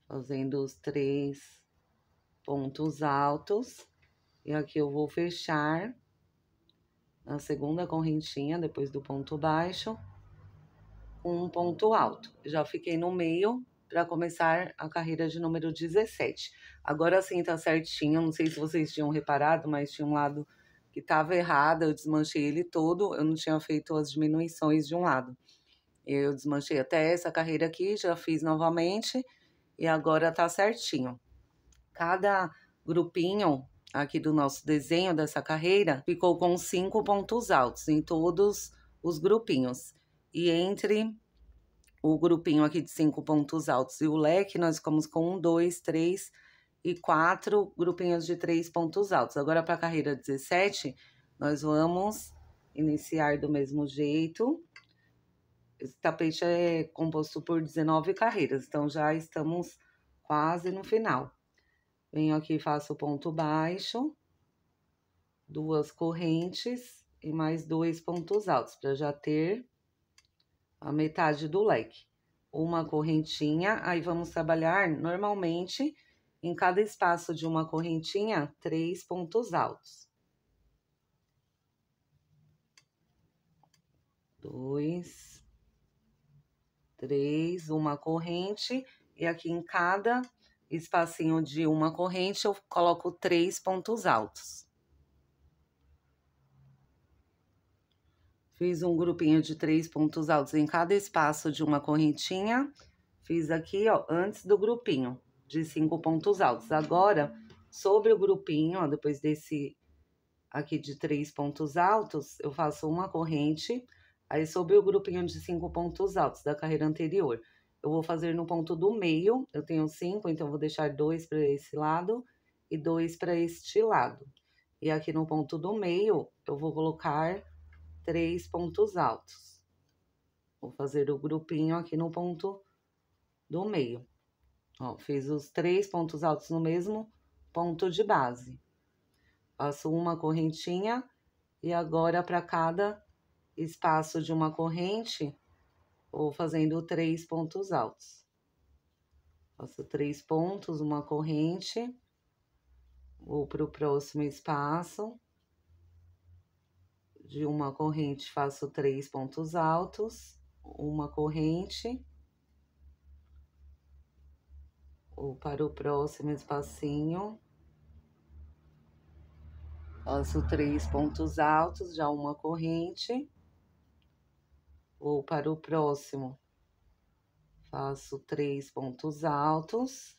fazendo os três pontos altos. E aqui eu vou fechar a segunda correntinha, depois do ponto baixo, um ponto alto. Já fiquei no meio para começar a carreira de número 17. Agora sim tá certinho, não sei se vocês tinham reparado, mas tinha um lado que tava errado, eu desmanchei ele todo, eu não tinha feito as diminuições de um lado. Eu desmanchei até essa carreira aqui, já fiz novamente e agora tá certinho. Cada grupinho aqui do nosso desenho dessa carreira ficou com cinco pontos altos em todos os grupinhos. E entre o grupinho aqui de cinco pontos altos e o leque, nós ficamos com um, dois, três e quatro grupinhos de três pontos altos. Agora, para a carreira 17, nós vamos iniciar do mesmo jeito. Esse tapete é composto por 19 carreiras, então já estamos quase no final. Venho aqui e faço ponto baixo, duas correntes e mais dois pontos altos, para já ter a metade do leque. Uma correntinha, aí vamos trabalhar normalmente em cada espaço de uma correntinha, três pontos altos. Dois três, uma corrente, e aqui em cada espacinho de uma corrente eu coloco três pontos altos. Fiz um grupinho de três pontos altos em cada espaço de uma correntinha. Fiz aqui, ó, antes do grupinho de cinco pontos altos. Agora, sobre o grupinho, ó, depois desse aqui de três pontos altos, eu faço uma corrente Aí, sobre o grupinho de cinco pontos altos da carreira anterior, eu vou fazer no ponto do meio, eu tenho cinco, então vou deixar dois para esse lado e dois para este lado. E aqui no ponto do meio, eu vou colocar três pontos altos. Vou fazer o grupinho aqui no ponto do meio. Ó, fiz os três pontos altos no mesmo ponto de base. Faço uma correntinha e agora para cada espaço de uma corrente ou fazendo três pontos altos. Faço três pontos, uma corrente, vou para o próximo espaço. De uma corrente faço três pontos altos, uma corrente, ou para o próximo espacinho. Faço três pontos altos, já uma corrente ou para o próximo. Faço três pontos altos,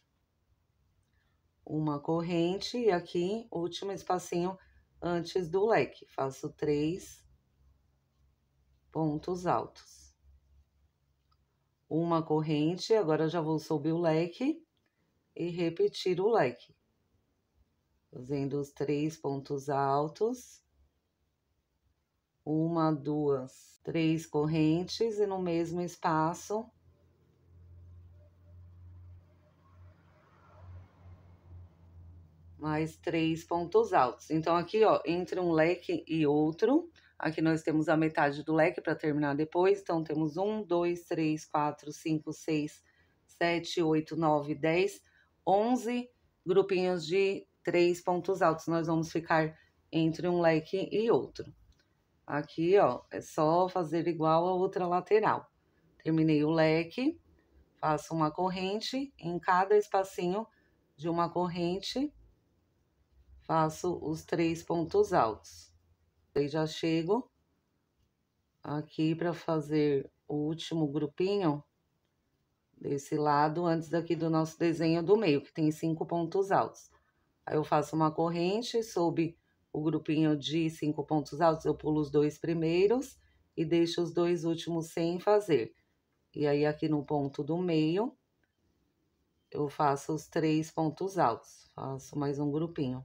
uma corrente e aqui, último espacinho antes do leque. Faço três pontos altos. Uma corrente, agora já vou subir o leque e repetir o leque. Fazendo os três pontos altos uma, duas, três correntes e no mesmo espaço mais três pontos altos. Então aqui, ó, entre um leque e outro, aqui nós temos a metade do leque para terminar depois. Então temos um, dois, três, quatro, cinco, seis, sete, oito, nove, dez, onze grupinhos de três pontos altos. Nós vamos ficar entre um leque e outro. Aqui, ó, é só fazer igual a outra lateral. Terminei o leque, faço uma corrente em cada espacinho de uma corrente, faço os três pontos altos. Aí já chego aqui para fazer o último grupinho desse lado antes daqui do nosso desenho do meio, que tem cinco pontos altos. Aí eu faço uma corrente, sob o grupinho de cinco pontos altos, eu pulo os dois primeiros e deixo os dois últimos sem fazer. E aí, aqui no ponto do meio, eu faço os três pontos altos, faço mais um grupinho.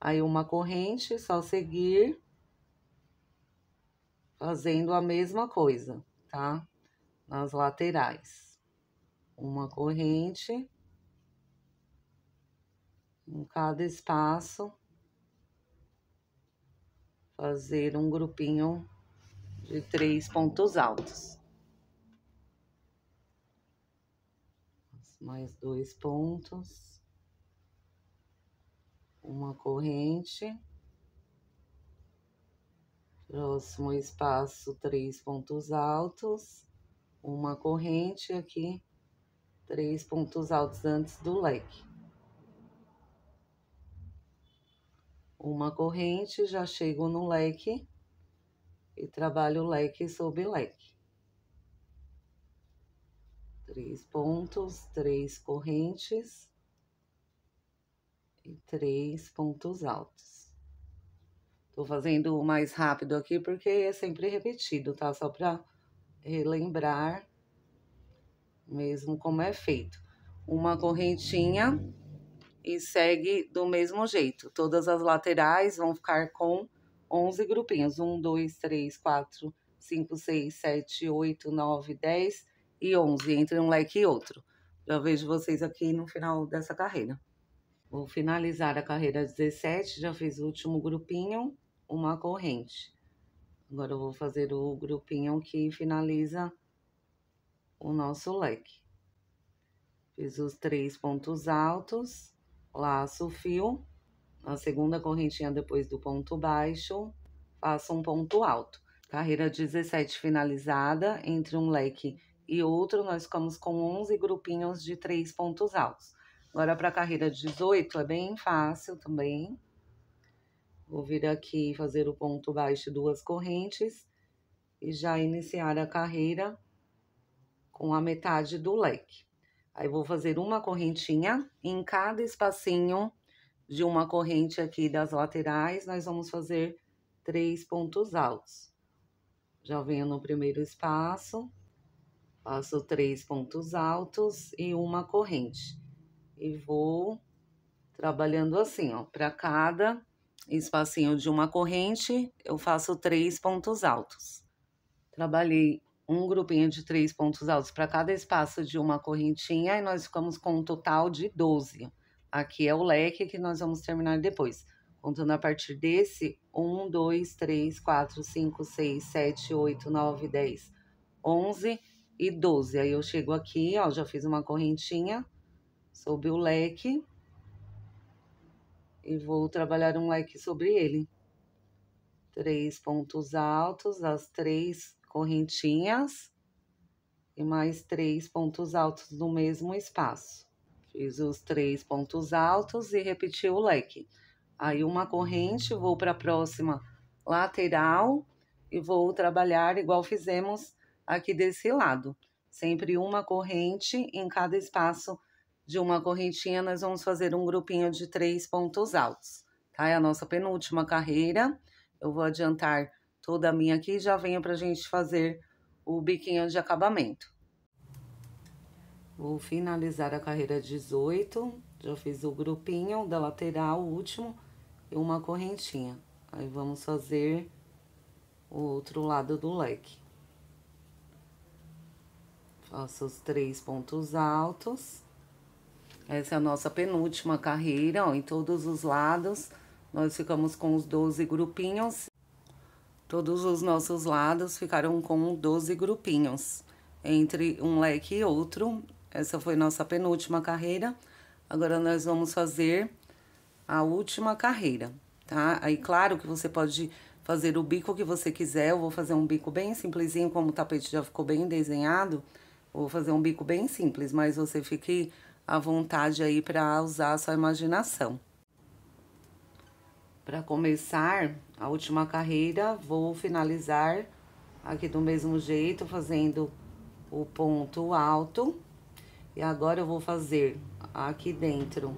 Aí, uma corrente, só seguir fazendo a mesma coisa, tá? Nas laterais. Uma corrente em cada espaço fazer um grupinho de três pontos altos. Mais dois pontos, uma corrente, próximo espaço, três pontos altos, uma corrente aqui, três pontos altos antes do leque. uma corrente, já chego no leque e trabalho leque sobre leque. Três pontos, três correntes e três pontos altos. Tô fazendo mais rápido aqui porque é sempre repetido, tá? Só para relembrar mesmo como é feito. Uma correntinha e segue do mesmo jeito. Todas as laterais vão ficar com 11 grupinhos: 1, 2, 3, 4, 5, 6, 7, 8, 9, 10 e 11, entre um leque e outro. Já vejo vocês aqui no final dessa carreira. Vou finalizar a carreira 17, já fiz o último grupinho, uma corrente. Agora eu vou fazer o grupinho que finaliza o nosso leque. Fiz os três pontos altos laço o fio, na segunda correntinha depois do ponto baixo, faço um ponto alto. Carreira 17 finalizada, entre um leque e outro, nós ficamos com 11 grupinhos de três pontos altos. Agora, para a carreira 18, é bem fácil também. Vou vir aqui fazer o ponto baixo duas correntes e já iniciar a carreira com a metade do leque. Aí vou fazer uma correntinha em cada espacinho de uma corrente aqui das laterais, nós vamos fazer três pontos altos. Já venho no primeiro espaço, faço três pontos altos e uma corrente. E vou trabalhando assim, ó, para cada espacinho de uma corrente, eu faço três pontos altos. Trabalhei um grupinho de três pontos altos para cada espaço de uma correntinha e nós ficamos com um total de 12. Aqui é o leque que nós vamos terminar depois. Contando a partir desse, 1, 2, 3, 4, 5, 6, 7, 8, 9, 10, 11 e 12. Aí eu chego aqui, ó, já fiz uma correntinha, sobre o leque e vou trabalhar um leque sobre ele. Três pontos altos, as três correntinhas e mais três pontos altos no mesmo espaço. Fiz os três pontos altos e repeti o leque. Aí uma corrente, vou para a próxima lateral e vou trabalhar igual fizemos aqui desse lado. Sempre uma corrente em cada espaço de uma correntinha, nós vamos fazer um grupinho de três pontos altos. Tá? É a nossa penúltima carreira. Eu vou adiantar toda a minha aqui e já venho para a gente fazer o biquinho de acabamento. Vou finalizar a carreira 18, já fiz o grupinho da lateral, o último, e uma correntinha. Aí, vamos fazer o outro lado do leque. Faço os três pontos altos. Essa é a nossa penúltima carreira, ó, em todos os lados. Nós ficamos com os 12 grupinhos Todos os nossos lados ficaram com 12 grupinhos, entre um leque e outro. Essa foi nossa penúltima carreira. Agora nós vamos fazer a última carreira, tá? Aí, claro que você pode fazer o bico que você quiser. Eu vou fazer um bico bem simplesinho, como o tapete já ficou bem desenhado. Vou fazer um bico bem simples, mas você fique à vontade aí para usar a sua imaginação. Para começar a última carreira, vou finalizar aqui do mesmo jeito, fazendo o ponto alto. E agora eu vou fazer aqui dentro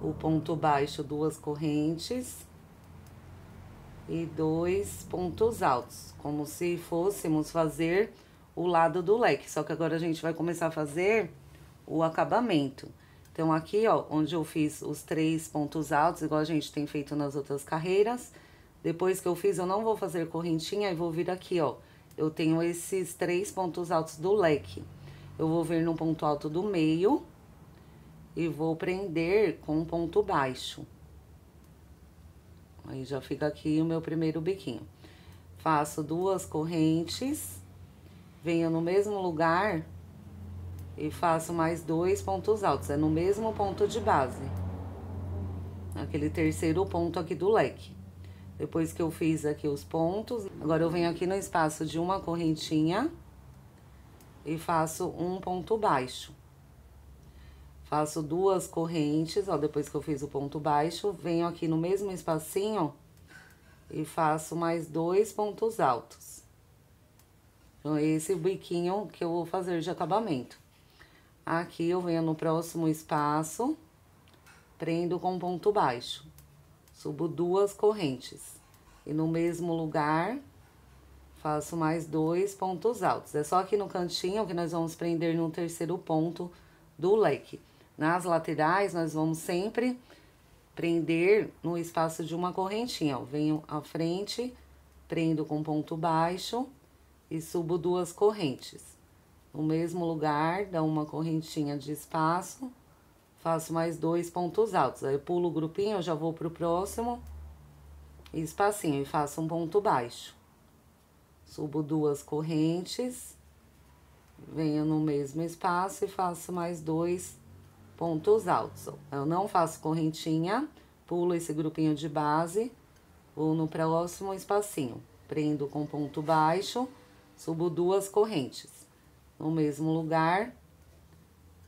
o ponto baixo, duas correntes e dois pontos altos, como se fôssemos fazer o lado do leque. Só que agora a gente vai começar a fazer o acabamento. Então, aqui, ó, onde eu fiz os três pontos altos, igual a gente tem feito nas outras carreiras. Depois que eu fiz, eu não vou fazer correntinha e vou vir aqui, ó. Eu tenho esses três pontos altos do leque. Eu vou vir no ponto alto do meio e vou prender com um ponto baixo. Aí, já fica aqui o meu primeiro biquinho. Faço duas correntes, venho no mesmo lugar e faço mais dois pontos altos, é no mesmo ponto de base, aquele terceiro ponto aqui do leque. Depois que eu fiz aqui os pontos, agora eu venho aqui no espaço de uma correntinha e faço um ponto baixo. Faço duas correntes, ó, depois que eu fiz o ponto baixo, venho aqui no mesmo espacinho e faço mais dois pontos altos. Então, é esse é o biquinho que eu vou fazer de acabamento. Aqui eu venho no próximo espaço, prendo com ponto baixo. Subo duas correntes. E no mesmo lugar, faço mais dois pontos altos. É só aqui no cantinho que nós vamos prender no terceiro ponto do leque. Nas laterais, nós vamos sempre prender no espaço de uma correntinha. Ó. Venho à frente, prendo com ponto baixo e subo duas correntes no mesmo lugar, dá uma correntinha de espaço, faço mais dois pontos altos. Aí eu pulo o grupinho, eu já vou pro próximo, espacinho, e faço um ponto baixo. Subo duas correntes, venho no mesmo espaço e faço mais dois pontos altos. Eu não faço correntinha, pulo esse grupinho de base, vou no próximo espacinho, prendo com ponto baixo, subo duas correntes no mesmo lugar,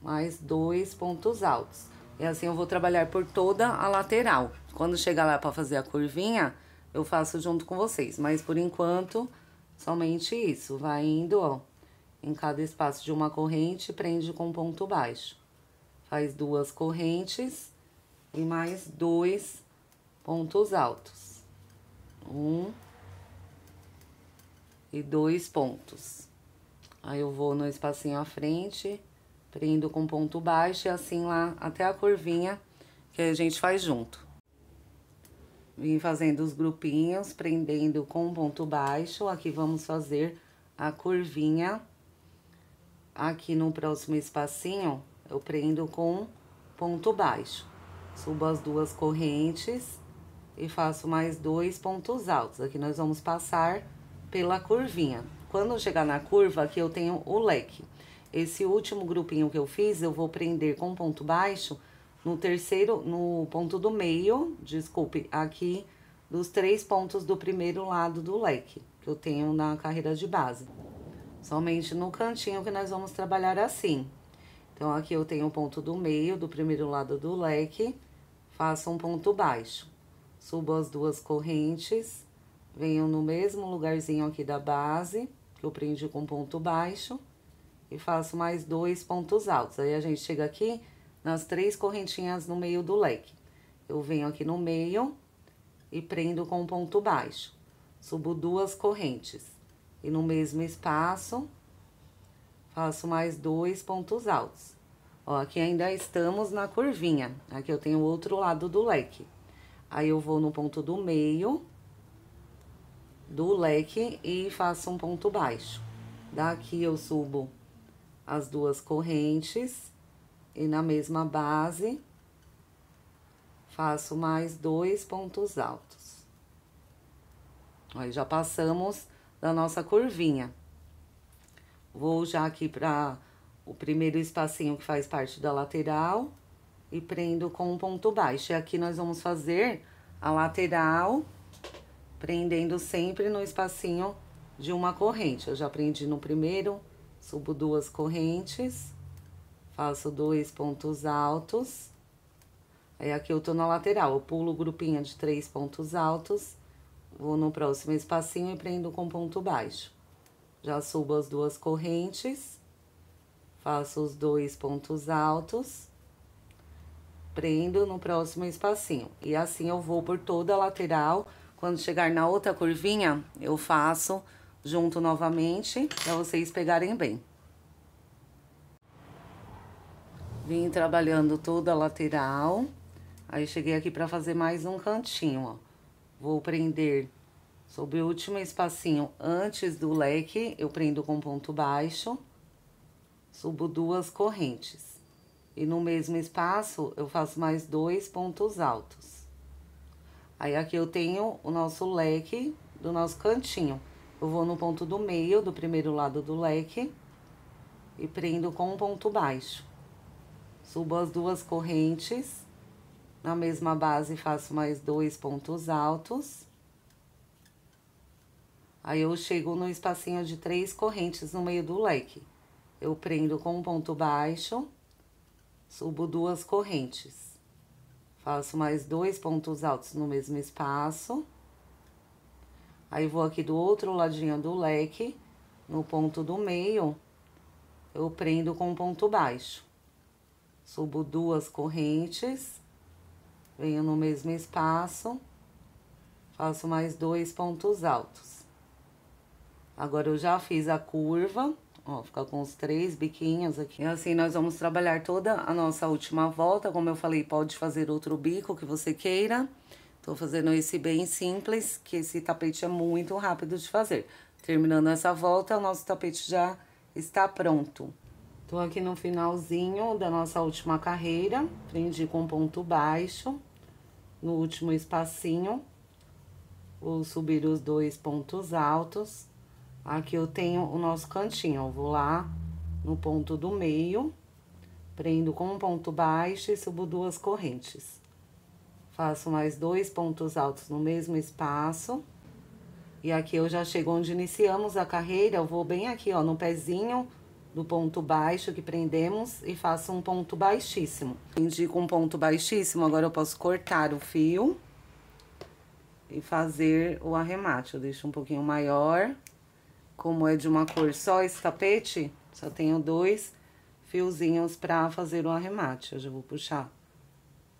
mais dois pontos altos. E assim eu vou trabalhar por toda a lateral. Quando chegar lá para fazer a curvinha, eu faço junto com vocês. Mas por enquanto, somente isso. Vai indo, ó, em cada espaço de uma corrente, prende com ponto baixo. Faz duas correntes e mais dois pontos altos. Um e dois pontos. Aí eu vou no espacinho à frente, prendo com ponto baixo e assim lá até a curvinha que a gente faz junto. Vim fazendo os grupinhos, prendendo com ponto baixo. Aqui vamos fazer a curvinha. Aqui no próximo espacinho, eu prendo com ponto baixo. Subo as duas correntes e faço mais dois pontos altos. Aqui nós vamos passar pela curvinha quando chegar na curva, aqui eu tenho o leque. Esse último grupinho que eu fiz, eu vou prender com ponto baixo no terceiro, no ponto do meio, desculpe, aqui dos três pontos do primeiro lado do leque, que eu tenho na carreira de base. Somente no cantinho que nós vamos trabalhar assim. Então, aqui eu tenho o ponto do meio, do primeiro lado do leque, faço um ponto baixo. Subo as duas correntes, venho no mesmo lugarzinho aqui da base eu prendi com ponto baixo e faço mais dois pontos altos. Aí a gente chega aqui nas três correntinhas no meio do leque. Eu venho aqui no meio e prendo com ponto baixo. Subo duas correntes e no mesmo espaço faço mais dois pontos altos. Ó, aqui ainda estamos na curvinha. Aqui eu tenho o outro lado do leque. Aí eu vou no ponto do meio do leque e faço um ponto baixo. Daqui eu subo as duas correntes e na mesma base faço mais dois pontos altos. Aí já passamos da nossa curvinha. Vou já aqui para o primeiro espacinho que faz parte da lateral e prendo com um ponto baixo. E aqui nós vamos fazer a lateral prendendo sempre no espacinho de uma corrente. Eu já prendi no primeiro, subo duas correntes, faço dois pontos altos. Aí aqui eu tô na lateral, eu pulo o grupinho de três pontos altos, vou no próximo espacinho e prendo com ponto baixo. Já subo as duas correntes, faço os dois pontos altos, prendo no próximo espacinho. E assim eu vou por toda a lateral quando chegar na outra curvinha, eu faço junto novamente para vocês pegarem bem. Vim trabalhando toda a lateral. Aí, cheguei aqui para fazer mais um cantinho, ó. Vou prender sobre o último espacinho antes do leque, eu prendo com ponto baixo. Subo duas correntes. E no mesmo espaço, eu faço mais dois pontos altos. Aí aqui eu tenho o nosso leque do nosso cantinho. Eu vou no ponto do meio do primeiro lado do leque e prendo com um ponto baixo. Subo as duas correntes, na mesma base faço mais dois pontos altos. Aí eu chego no espacinho de três correntes no meio do leque. Eu prendo com um ponto baixo, subo duas correntes. Faço mais dois pontos altos no mesmo espaço. Aí, vou aqui do outro ladinho do leque, no ponto do meio, eu prendo com um ponto baixo. Subo duas correntes, venho no mesmo espaço, faço mais dois pontos altos. Agora, eu já fiz a curva, Ó, fica com os três biquinhos aqui. E assim, nós vamos trabalhar toda a nossa última volta. Como eu falei, pode fazer outro bico que você queira. Tô fazendo esse bem simples, que esse tapete é muito rápido de fazer. Terminando essa volta, o nosso tapete já está pronto. Tô aqui no finalzinho da nossa última carreira. Prendi com ponto baixo. No último espacinho, vou subir os dois pontos altos Aqui eu tenho o nosso cantinho, ó, vou lá no ponto do meio, prendo com um ponto baixo e subo duas correntes. Faço mais dois pontos altos no mesmo espaço. E aqui eu já chego onde iniciamos a carreira, eu vou bem aqui, ó, no pezinho do ponto baixo que prendemos e faço um ponto baixíssimo. Indico um ponto baixíssimo, agora eu posso cortar o fio e fazer o arremate. Eu deixo um pouquinho maior como é de uma cor só esse tapete, só tenho dois fiozinhos para fazer o arremate. Eu já vou puxar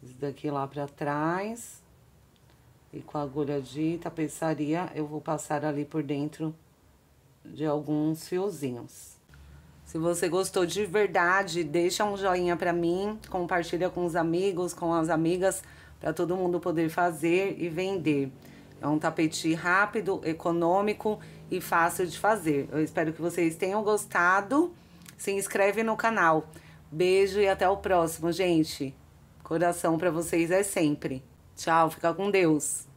esse daqui lá para trás. E com a agulha de tapeçaria, eu vou passar ali por dentro de alguns fiozinhos. Se você gostou de verdade, deixa um joinha para mim, compartilha com os amigos, com as amigas, para todo mundo poder fazer e vender. É um tapete rápido, econômico e fácil de fazer. Eu espero que vocês tenham gostado. Se inscreve no canal. Beijo e até o próximo, gente. Coração para vocês é sempre. Tchau, fica com Deus.